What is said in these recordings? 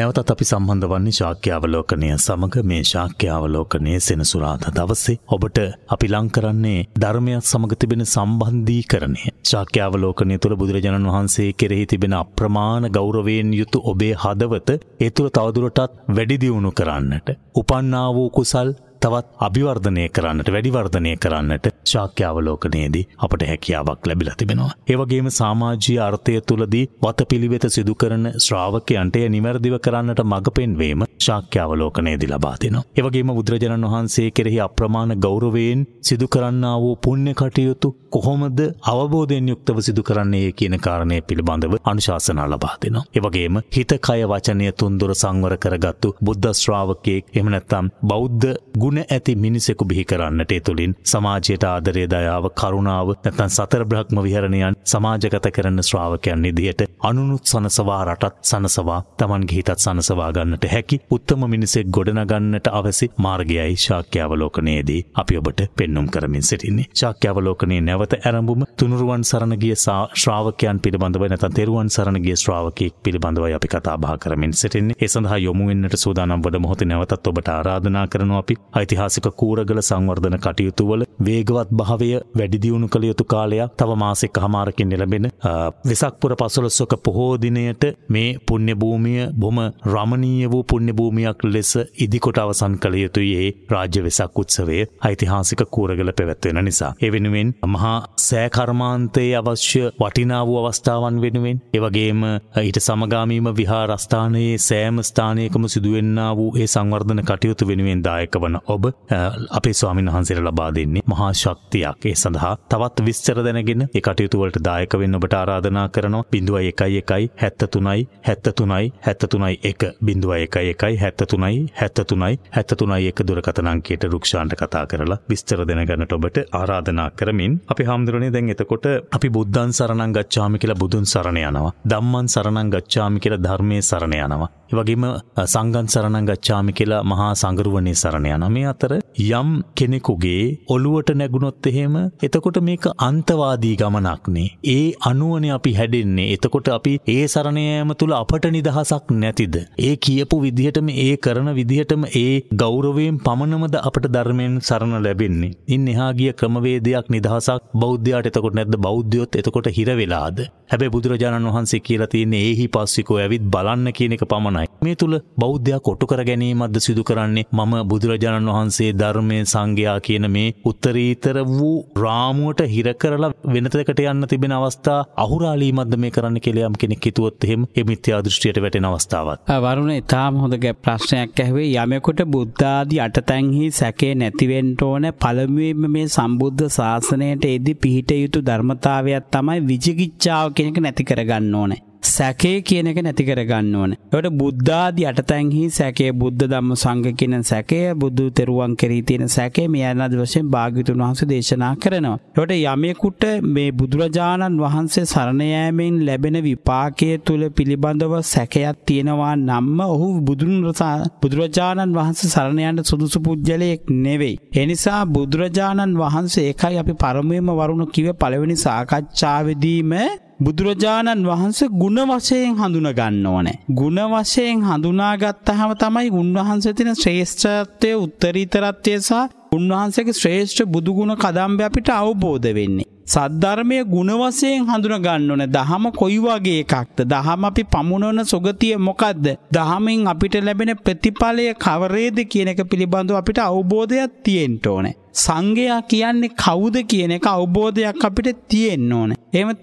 නැවතත් අපි සම්බන්ධ වන්නේ ශාක්‍යාවලෝකනය සමඟ මේ ශාක්‍යාවලෝකනයේ සෙනසුරාදා දවසේ ඔබට අපි ලං කරන්නේ ධර්මයත් සමග තිබෙන සම්බන්ධීකරණය. ශාක්‍යාවලෝකනය තුළ බුදුරජාණන් වහන්සේ කෙරෙහි තිබෙන අප්‍රමාණ ගෞරවයෙන් යුතු ඔබේ හදවත ඒ තුළ තවදුරටත් වැඩි දියුණු කරන්නට උපන්නා වූ කුසල් තවත් අභිවර්ධනය කරන්නට වැඩිවර්ධනය කරන්නට ශාක්‍යාවලෝකනයේදී අපට හැකියාවක් ලැබිලා තිබෙනවා. ඒවගේම සාමාජීය අර්ථය තුළදී වතපිළිවෙත සිදු කරන ශ්‍රාවකයන්ට එය නිවැරදිව කරන්නට මඟ පෙන්වීම ශාක්‍යාවලෝකනයේදී ලබා දෙනවා. ඒවගේම බුදුරජාණන් වහන්සේ කෙරෙහි අප්‍රමාණ ගෞරවයෙන් සිදු කරන්නා වූ පුණ්‍ය කටයුතු කොහොමද අවබෝධයෙන් යුක්තව සිදු කරන්නේ කියන කාරණය පිළිබඳව අනුශාසනා ලබා දෙනවා. ඒවගේම හිත කය වචනය තුන්දොර සංවර කරගත්තු බුද්ධ ශ්‍රාවකයෙක් එහෙම නැත්නම් බෞද්ධ ගුණ ගුණ ඇති මිනිසෙකු බිහි කරන්නට තුළින් සමාජයට ආදරය දයාව කරුණාව නැතන් සතර බ්‍රහ්ම විහරණයන් සමාජගත කරන ශ්‍රාවකයන් නිදියට අනුනුත් සනසවා රටත් සනසවා තමන් ගිහිතත් සනසවා ගන්නට හැකි උත්තම මිනිසෙක් ගොඩනගන්නට අවසි මාර්ගයයි ශාක්‍යාවලෝකනයේදී අපි ඔබට පෙන්නුම් කරමින් සිටින්නේ ශාක්‍යාවලෝකනයේ නැවත ඇරඹුම තුනුරුවන් සරණ ගිය ශ්‍රාවකයන් පිළිබඳව නැතන් තෙරුවන් සරණ ගිය ශ්‍රාවකයෙක් පිළිබඳවයි අපි කතා බහ කරමින් සිටින්නේ ඒ සඳහා යොමු වෙන්නට සූදානම් වඩ මොහොතේ නැවතත් ඔබට ආරාධනා කරනවා අපි ඓතිහාසික කූරගල සංවර්ධන කටයුතුවල වේගවත් භාවය වැඩිදියුණු කළ යුතු කාලයක් තව මාසෙක් හමාරකින් නිලබෙන වෙසක්පුර පසොලස්සොක පොහෝදිනයට මේ පුුණ්‍යභූමිය බොම රමණීය වූ පුුණ්‍යභූමයක් ලෙස ඉදිකොට අවසන් කළ යුතුයි ඒ රාජ්‍ය වෙසක් උත්සවය ඓතිහාසික කූරගල පැවැත්වෙන නිසා. එවෙනුවෙන් මහා සෑකර්මාන්තයේ අවශ්‍ය වටිනා වූ අවස්ථාවන් වෙනුවෙන් ඒවගේම ඊට සමගාමීම විහාරස්ථානයේ සෑම ස්ථානයකම සිදුවෙන්න වූ ඒ සංවර්ධන කටයුතු වෙනුවෙන් දායක වන ඔබ අපේ ස්වාමින් වහන්සේට ලබා දෙන්නේ මහා ශක්තියක්. ඒ සඳහා තවත් විස්තර දැනගෙන ඒ කටයුතු වලට දායක වෙන්න ඔබට ආරාධනා කරනවා 011 73 73 731 011 73 73 731 දුරකථන අංකයට රුක්ෂාන්ට කතා කරලා විස්තර දැනගන්නට ඔබට ආරාධනා කරමින් අපි හාමුදුරනේ දැන් එතකොට අපි බුද්ධං සරණං ගච්ඡාමි කියලා බුදුන් සරණ යනවා. ධම්මං සරණං ගච්ඡාමි කියලා ධර්මයේ සරණ යනවා. වගේම සංගන් සරණං ගච්ඡාමි කියලා මහා සංගරුවනේ සරණ යනවා. මේ අතර යම් කෙනෙකුගේ ඔළුවට නැගුණොත් එහෙම එතකොට මේක අන්තවාදී ගමනක්නේ. ඒ අනුවනේ අපි හැඩෙන්නේ. එතකොට අපි ඒ සරණ යාම තුල අපට නිදහසක් නැතිද? ඒ කියපු විදිහටම ඒ කරන විදිහටම ඒ ගෞරවයෙන් පමණමද අපට ධර්මයෙන් සරණ ලැබෙන්නේ. ඉන් එහා ගිය ක්‍රමවේදයක් නිදහසක් බෞද්ධයාට එතකොට නැද්ද? බෞද්ධයොත් එතකොට හිර වෙලාද? හැබැයි බුදුරජාණන් වහන්සේ කියලා තියෙන්නේ ඒහි පස්සිකෝ ඇවිත් බලන්න කියන එක පමණයි. මේ තුල බෞද්ධයා කොටු කර ගැනීමක්ද සිදු කරන්නේ? මම බුදුරජාණන් වහන්සේ ධර්මය සංඝයා කියන මේ උත්තරීතර වූ රාමුවට හිර කරලා වෙනතකට යන්න තිබෙන අවස්ථා අහුරාලීමක්ද මේ කරන්න කියලා යම් කෙනෙක් හිතුවොත් එහෙම ඒ මිත්‍යා දෘෂ්ටියට වැටෙන අවස්ථාවක්. වරුණ ඊටාම හොඳ ප්‍රශ්නයක් ඇහුවේ යමෙකුට බුද්ධ ආදී අටතැන්හි සැකේ නැති වෙන්න ඕන පළමුවෙන්ම මේ සම්බුද්ධ ශාසනයට එදී පිහිට යුතු ධර්මතාවයක් තමයි විචිකිච්ඡාව කියන එක නැති කරගන්න ඕනේ. සැකේ කියන එක නැති කරගන්න ඕන. ට බුද්ධාදි අටතැන්හි සැකේ බුද්ධ දම්ම සංග කියන සැකය බුදු තෙරුවන් කෙරී තියෙන සැකේ මේ අනද වශයෙන් භාගිතුන් වහන්ස දේශනා කරනවා. ට යමෙකුට මේ බුදුරජාණන් වහන්සේ සරණයෑමෙන් ලැබෙන විපාකය තුළ පිළිබඳව සැකයක් තියෙනවා නම්ම ඔහු බුදුරසා බුදුරජාණන් වහන්ස සරණයන්ට සුදුසු පුද්ගලයෙක් නෙවෙයි. එනිසා බුදුරජාණන් වහන්සේ එකයි අපි පරමුවම වරුණු කිව පළවෙනි සාකච්ඡාවදීම බුදුරජාණන් වහන්සේ ಗುಣ වශයෙන් හඳුනා ගන්න ඕනේ. ಗುಣ වශයෙන් හඳුනාගත්තාම තමයි උන්වහන්සේ තියෙන ශ්‍රේෂ්ඨත්වය, උත්තරීතරත්වය සහ උන්වහන්සේගේ ශ්‍රේෂ්ඨ බුදු ගුණ කදම්බය අපිට අවබෝධ වෙන්නේ. සද්ධර්මය ගුණවසයෙන් හඳුන ගන්න ඕන දහම කොයි වගේ එකක්ද දහම අපි පමුණවන සුගතිය මොකක්ද දහමෙන් අපිට ලැබෙන ප්‍රතිඵලය කවරේද කියන එක පිළිබඳව අපිට අවබෝධයක් තියෙන්න ඕනේ සංඝයා කියන්නේ කවුද කියන එක අවබෝධයක් අපිට තියෙන්න ඕන. එහෙම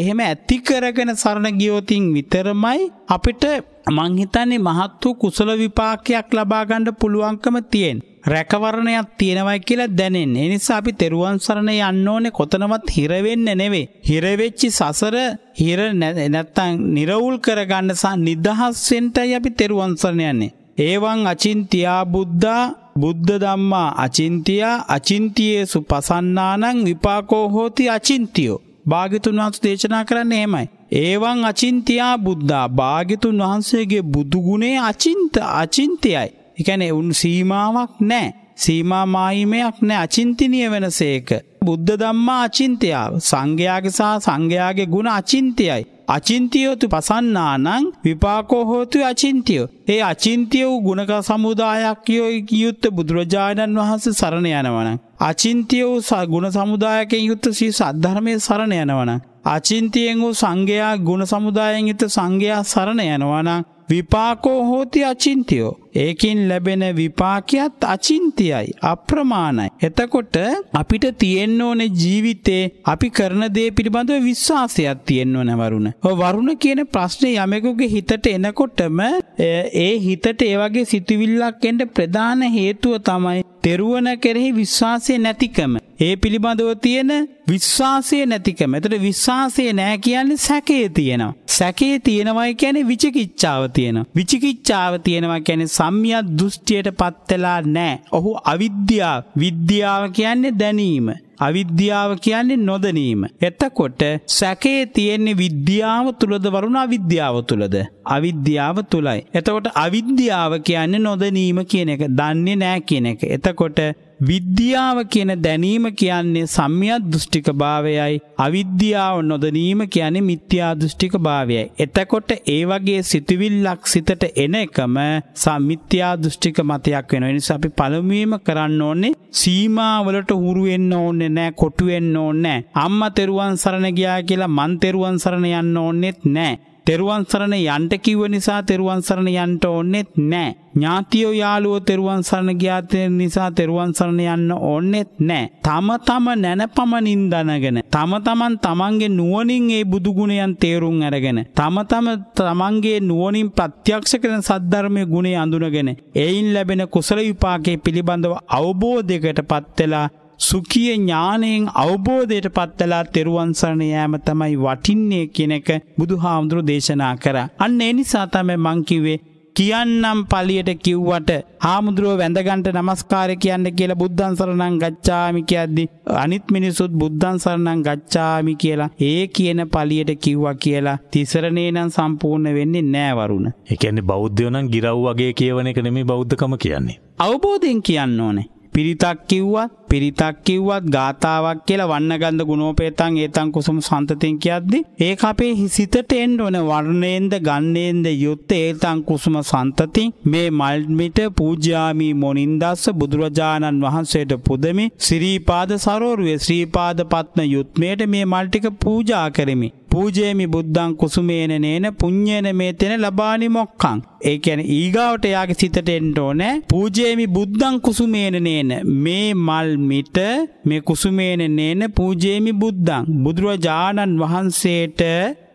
එහෙම ඇති කරගෙන සරණ ගියොතින් විතරමයි අපිට මං හිතන්නේ මහත් වූ කුසල විපාකයක් ලබා ගන්න පුළුවන්කම තියෙන්නේ. රැකවරණයක් තියෙනවයි කියලා දැනෙන්නේ. ඒ නිසා අපි තෙරුවන් සරණ යන්න ඕනේ කොතනවත් හිර වෙන්න නෙවෙයි. හිර වෙච්චි සසර හිර නැත්තම් නිර්වුල් කරගන්න සහ නිදහස් වෙන්නයි අපි තෙරුවන් සරණ යන්නේ. ඒවන් අචින්තියා බුද්ධා බුද්ධ ධම්මා අචින්තියා අචින්තියේසු පසන්නානං විපාකෝ හෝති අචින්තියෝ. භාග්‍යතුන් වහන්සේ දේශනා කරන්නේ එහෙමයි. ඒවන් අචින්තියා බුද්ධා භාග්‍යතුන් වහන්සේගේ බුදු ගුණේ අචින්ත අචින්තයයි. එකැනේ උන් සීමාවක් නෑ. සීමා මායිමයක් නෑ අචින්තිනය වෙනසේක. බුද්ධ ධම්මා අචින්තයාව සංඝයාගේ සහ සංඝයාගේ ගුණ අචින්තයයි. අචින්තියෝතු පසන්නානං විපාකෝ හෝතු අචින්තියෝ. ඒ අචින්තිය වූ ගුණක සමුදායක් යෝයි යුත්ත බුදුරජාණන් වහන්සේ සරණ යනවන. අචින්තිය වූ ගුණ සමුදායකෙන් යුත්ත සී සද්ධර්මය සරණ යනවන. අචින්තියෙන් වූ සංඝයා ගුණ සමුදායෙන් යුත සංඝයා සරණ යනවන. විපාකෝ හෝති අචින්තියෝ. ඒකින් ලැබෙන විපාකයත් අචින්තියයි අප්‍රමාණයි. එතකොට අපිට තියෙන්න ඕනේ ජීවිතේ අපි කරන දේ පිළිබඳව විශ්වාසයක් තියෙන්න ඕන වරුණ. ඔය වරුණ කියන ප්‍රශ්නේ යමෙකුගේ හිතට එනකොටම ඒ හිතට ඒ වගේ සිතුවිල්ලක් එන්න ප්‍රධාන හේතුව තමයි තෙරුවන කෙරෙහි විශ්වාසය නැතිකම. ඒ පිළිබඳව තියෙන විශ්වාසය නැතිකම. එතකොට විශ්වාසය නැහැ කියන්නේ සැකේ තියෙනවා. සැකේ තියෙනවයි කියන්නේ විචිකිච්ඡාව තියෙනවා. විචිකිච්ඡාව තියෙනවා කියන්නේ සම්මිය දෘෂ්ටියටපත් වෙලා නැහැ. ඔහු අවිද්‍යාව. විද්‍යාව කියන්නේ දැනීම. අවිද්‍යාව කියන්නේ නොදැනීම. එතකොට සැකේ තියෙන්නේ විද්‍යාව තුලද වරුණ අවිද්‍යාව තුලද? අවිද්‍යාව තුලයි. එතකොට අවිද්‍යාව කියන්නේ නොදැනීම කියන එක. දන්නේ නැහැ කියන එක. එතකොට විද්‍යාව කියන දැනීම කියන්නේ සම්මියත් දෘෂ්ටික භාවයයි අවිද්‍යාව නොදනීම කියන්නේ මිත්‍යා දෘෂ්ටික භාවයයි. එතකොට ඒ වගේ සිතුවිල්ලක් සිතට එන එකම සම්මිත්‍යා දෘෂ්ටික මතයක් වෙනවා. ඒ නිසා අපි පළමුවෙම කරන්න ඕනේ සීමාවලට හුරු වෙන්න ඕනේ නැහැ, කොටු වෙන්න ඕනේ නැහැ. අම්මා තෙරුවන් සරණ ගියා කියලා මන් තෙරුවන් සරණ යන්න ඕනෙත් නැහැ. තෙරුවන් සරණ යන්ට කිව්ව නිසා තෙරුවන් සරණ යන්ට ඕනෙත් නැහැ. ඥාතියෝ යාළුවෝ තෙරුවන් සරණ ගියාත නිසා තෙරුවන් සරණ යන්න ඕනෙත් නැහැ. තම තම නැනපමණින් දනගෙන තම තමන් තමන්ගේ නුවණින් ඒ බුදු ගුණයන් තේරුම් අරගෙන තම තම තමන්ගේ නුවණින් ප්‍රත්‍යක්ෂ කරන සද්ධර්මයේ ගුණය අඳුනගෙන එයින් ලැබෙන කුසල විපාකයේ පිළිබඳව අවබෝධයකටපත් වෙලා සුඛිය ඥානයෙන් අවබෝධයට පත්වලා තෙරුවන් සරණ යෑම තමයි වටින්නේ කියන එක බුදුහාමුදුරු දේශනා කරා. අන්න ඒ නිසා තමයි මං කිව්වේ කියන්නම් පලියට කිව්වට හාමුදුරුව වැඳගන්ට නමස්කාරය කියන්න කියලා බුද්ධන් සරණං ගච්ඡාමි කියද්දි අනිත් මිනිසුත් බුද්ධන් සරණං ගච්ඡාමි කියලා ඒ කියන පලියට කිව්වා කියලා තිසරණේ නම් සම්පූර්ණ වෙන්නේ නෑ වරුණ. ඒ කියන්නේ බෞද්ධයෝ නම් ගිරව් වගේ කියවන එක නෙමෙයි බෞද්ධකම කියන්නේ. අවබෝධයෙන් කියන්න ඕනේ. පිරිතක් කිව්වත් පිරිතක් කිව්වත් ගාතාවක් කියලා වන්නගන්ධ ගුණෝපේතං ඒතං කුසුම සන්තතින් කියද්දි ඒක අපේ හිසිතට එන්න ඕන වර්ණයෙන්ද ගන්නයෙන්ද යුත් ඒතං කුසුම සන්තතින් මේ මල්මිට පූජාමි මොනින්දස්ස බුදුරජාණන් වහන්සේට පුදමි ශ්‍රීපාද සරෝරුවේ ශ්‍රීපාද පත්න යුත්මයට මේ මල්ටික පූජා කරමි පූජේමි බුද්ධං කුසුමේන නේන පුඤ්ඤේන මේතෙන ලබානි මොක්ඛං. ඒ කියන්නේ ඊගාවට එයාගේ සිතට එන්න ඕනේ පූජේමි බුද්ධං කුසුමේන නේන මේ මල් මිට මේ කුසුමේන නේන පූජේමි බුද්ධං බුදුරජාණන් වහන්සේට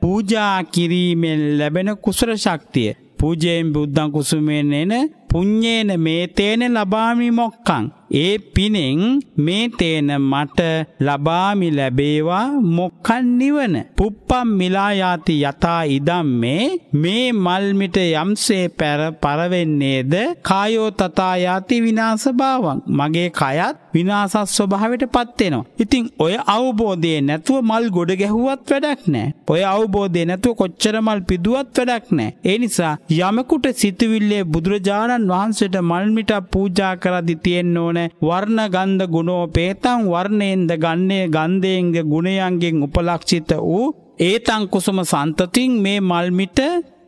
පූජා කිරීමෙන් ලැබෙන කුසල ශක්තිය පූජේමි බුද්ධං කුසුමේන නේන පුඤ්ඤේන මේතේන ලබාමි මොක්ඛං ඒ පිනෙන් මේ තේන මට ලබාමි ලැබේවා මොක්ඛන් නිවන පුප්පම් මිලා යාති යතා ඉදම්මේ මේ මල් මිට යම්සේ පැර පරවෙන්නේද කායෝ තථා යාති විනාශ භාවං මගේ කයත් විනාශස් ස්වභාවයටපත් වෙනවා ඉතින් ඔය අවබෝධය නැතුව මල් ගොඩ ගැහුවත් වැඩක් නැහැ ඔය අවබෝධය නැතුව කොච්චර මල් පිදුවත් වැඩක් නැහැ ඒ නිසා යමකුට සිතුවිල්ලේ බුදුරජාණන් වහන්සේට මල් මිටක් පූජා කරද්දී තියෙන්න ඕනේ වර්ණගන්ධ ගුණෝපේතං වර්ණයෙන්ද ගන්නේ ගන්ධයෙන්ද ගුණයන්ගෙන් උපලක්ෂිත වූ ඒතං කුසුම සන්තතින් මේ මල්මිට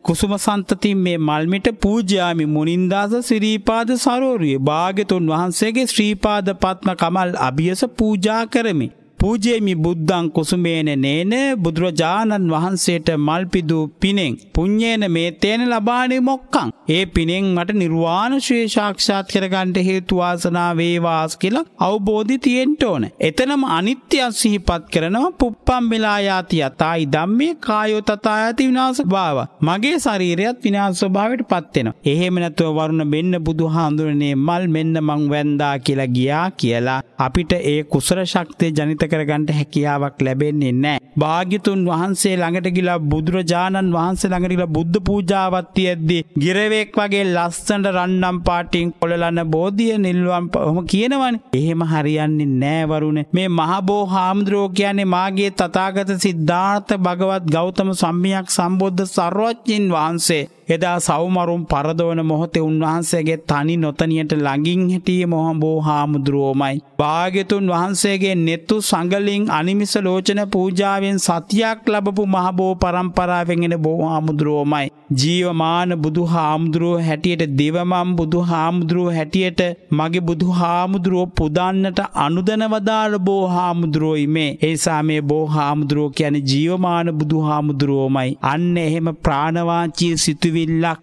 කුසුම සන්තතින් මේ මල්මිට පූජාමි මුනින්දාස ශ්‍රීපාද සරෝරිය භාගතුන් වහන්සේගේ ශ්‍රීපාද පත්ම කමල් අභියස පූජා කරමි. පූජේමි බුද්ධං කුසුමේන නේන බුදුරජාණන් වහන්සේට මල්පිදූ පිනෙන් පුඤ්ඤේන මේතේන ලබානේ මොක්කං ඒ පිනෙන් මට නිර්වාණ ශ්‍රේෂාක්ෂාත් කරගන්නට හේතු වාසනා වේවාස් කියලා අවබෝධි තියෙන්න ඕන. එතනම අනිත්‍ය සිහිපත් කරනවා පුප්පම් වෙලා යාති යතයි ධම්මේ කායෝ තථා යති විනාශ භාව. මගේ ශරීරයත් විනාශ ස්වභාවයට පත් වෙනවා. එහෙම නැත්නම් වරුණ මෙන්න බුදුහාඳුනනේ මල් මෙන්න මං වැන්දා කියලා ගියා කියලා අපිට ඒ කුසල ශක්තිය ජනිත කරගන්න හැකියාවක් ලැබෙන්නේ නැහැ. භාග්‍යතුන් වහන්සේ ළඟට ගිලා බුදුරජාණන් වහන්සේ ළඟට ගිලා බුද්ධ පූජාවත් තියද්දී ගිරවේ වේක් වගේ ලස්සන්ට රන්නම් පාටිං කොළලන්න බෝධිය නිල්ුවන් පහොම කියනවන එහෙම හරියන්නේ නෑවරුණ මේ මහබෝ හාමුදුරෝ කියන්නේ මාගේ තතාගත සිද්ධාර්ථ භගවත් ගෞතම සම්මියක් සම්බෝද්ධ සර්වච්චින් වහන්සේ එදා සවමරුම් පරදවන මොහොතේ උන්වහන්සේගේ තනි නොතනියට ළඟින් හිටියේ මොහඹෝ හාමුදුරුවෝමයි. භාග්‍යතුන් වහන්සේගේ නෙත්තු සංගලින් අනිමිස ලෝචන පූජාවෙන් සතියක් ලැබපු මහබෝ පරම්පරාවෙන් එන බෝ හාමුදුරුවෝමයි. ජීවමාන බුදු හාමුදුරුවෝ හැටියට දෙවමම් බුදු හාමුදුරුවෝ හැටියට මගේ බුදු හාමුදුරුවෝ පුදන්නට අනුදනවදාළ බෝ හාමුදුරුවෝයි මේ. ඒසා මේ බෝ හාමුදුරුවෝ කියන්නේ ජීවමාන බුදු හාමුදුරුවෝමයි. අන්න එහෙම ප්‍රාණවාචී සිතුවි සිතුවිල්ලක්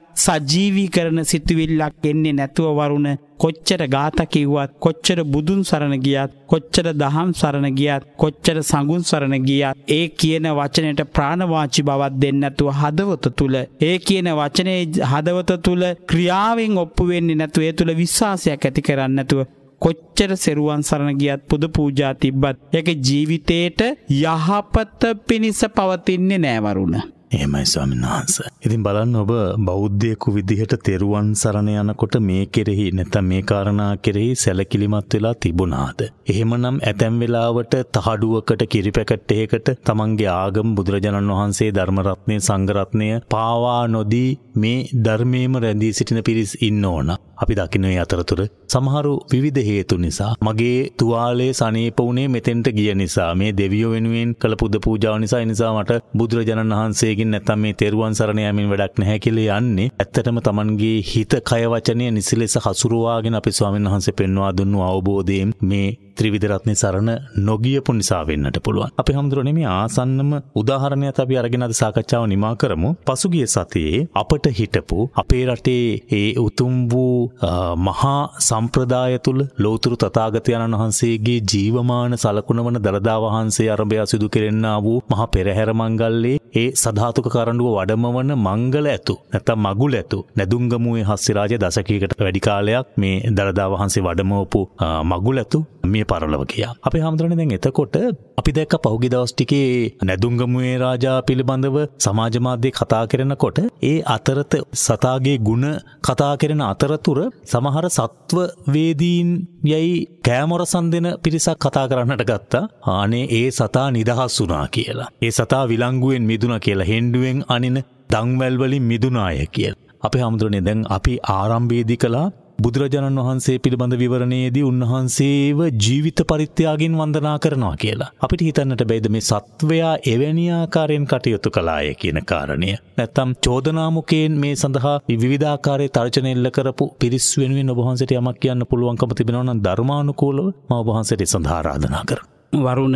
සජීවී කරන සිතුවිල්ලක් එන්නේ නැතුව වරුණ කොච්චර ගාත කිව්වත් කොච්චර බුදුන් සරණ ගියත් කොච්චර දහම් සරණ ගියත් කොච්චර සඟුන් සරණ ගියත් ඒ කියන වචනයට ප්‍රාණවාචි බවක් දෙන්නේ නැතුව හදවත තුල ඒ කියන වචනේ හදවත තුල ක්‍රියාවෙන් ඔප්පු වෙන්නේ නැතුව ඒ තුල විශ්වාසයක් ඇති කරන්නේ නැතුව කොච්චර සෙරුවන් සරණ ගියත් පුද පූජා තිබ්බත් ඒක ජීවිතේට යහපත පිණිස පවතින්නේ නෑවරුණ. එහෙමයි ස්වාමීන් වහන්ස. ඉතින් බලන්න ඔබ බෞද්ධයෙකු විදිහට තෙරුවන් සරණ යනකොට මේ කෙරෙහි නැත්නම් මේ කාරණා කෙරෙහි සැලකිලිමත් වෙලා තිබුණාද? එහෙමනම් ඇතැම් වෙලාවට තහඩුවකට කිරිපැකට් එකකට තමන්ගේ ආගම බුදුරජාණන් වහන්සේ ධර්ම රත්නය සංඝ රත්නය පාවා නොදී මේ ධර්මයේම රැඳී සිටින පිරිස් ඉන්න ඕන. අපි දකින්නේ අතරතුර සමහරු විවිධ හේතු නිසා මගේ තුවාලේ සනීප වුණේ මෙතෙන්ට ගිය නිසා මේ දෙවියෝ වෙනුවෙන් කළ පුද පූජාව නිසා ඒ නිසා මට බුදුරජාණන් වහන්සේගේ අරගෙන නැත්නම් මේ තෙරුවන් සරණ යමින් වැඩක් නැහැ කියලා යන්නේ ඇත්තටම Tamanගේ හිත කය වචනය නිසි ලෙස හසුරුවාගෙන අපි ස්වාමීන් වහන්සේ පෙන්වා දුන්නු අවබෝධයෙන් මේ ත්‍රිවිධරත්නය සරණ නොගියපු නිසා වෙන්නට පුළුවන්. අපි හමුදුරනේ මේ ආසන්නම උදාහරණයක් අපි අරගෙන අද සාකච්ඡාව නිමා කරමු. පසුගිය සතියේ අපට හිටපු අපේ රටේ ඒ උතුම් වූ මහා සම්ප්‍රදාය තුල ලෝතුරු තථාගතයන්න් වහන්සේගේ ජීවමාන සලකුණ වන දළදා වහන්සේ අරඹය සිදු කෙරෙන්නා වූ මහා පෙරහැර මංගල්ලේ ඒ සධාතුක කරඬුව වඩමවන මංගල ඇතු නැත්නම් මගුල ඇතු නැදුම්ගමුවේ හස්සිරාජ දශකයකට වැඩි කාලයක් මේ දළදා වහන්සේ වඩමවපු මගුල ඇතු මේ මේ පරලව කියා. අපි හාමුදුරනේ දැන් එතකොට අපි දැක්ක පහුගිය දවස් ටිකේ නැදුම්ගමුවේ රාජා පිළිබඳව සමාජ මාධ්‍යේ කතා කරනකොට ඒ අතරත සතාගේ ಗುಣ කතා කරන අතරතුර සමහර සත්ව වේදීන් යයි කෑමොරසන් දෙන පිරිසක් කතා කරන්නට ගත්තා. ආනේ ඒ සතා නිදහස් වුණා කියලා. ඒ සතා විලංගුවෙන් මිදුණ කියලා හෙන්ඩුවෙන් අනින දංවැල්වලින් මිදුනාය කියල්. අපි හමුදුරනේ දැන් අපි ආරම්භේදි කලා බුදුරජාණන් වහන්සේ පිළිබඳ විවරණයේදී උන්වහන්සේව ජීවිත පරිත්‍යාගයෙන් වන්දනා කරනවා කියලා. අපිට හිතන්නට බැයිද මේ සත්වයා එවැනි ආකාරයෙන් කටයුතු කළාය කියන කාරණය. නැත්තම් චෝදනාමුකයෙන් මේ සඳහා විවිධාකාරයේ තර්ජන එල්ල කරපු පිරිස් වෙනුවෙන් ඔබ වහන්සේට යමක් කියන්න පුළුවන්කම තිබෙනවා නම් ධර්මානුකූලව මම ඔබ වහන්සේට සඳහා ආරාධනා කරමි. වරුණ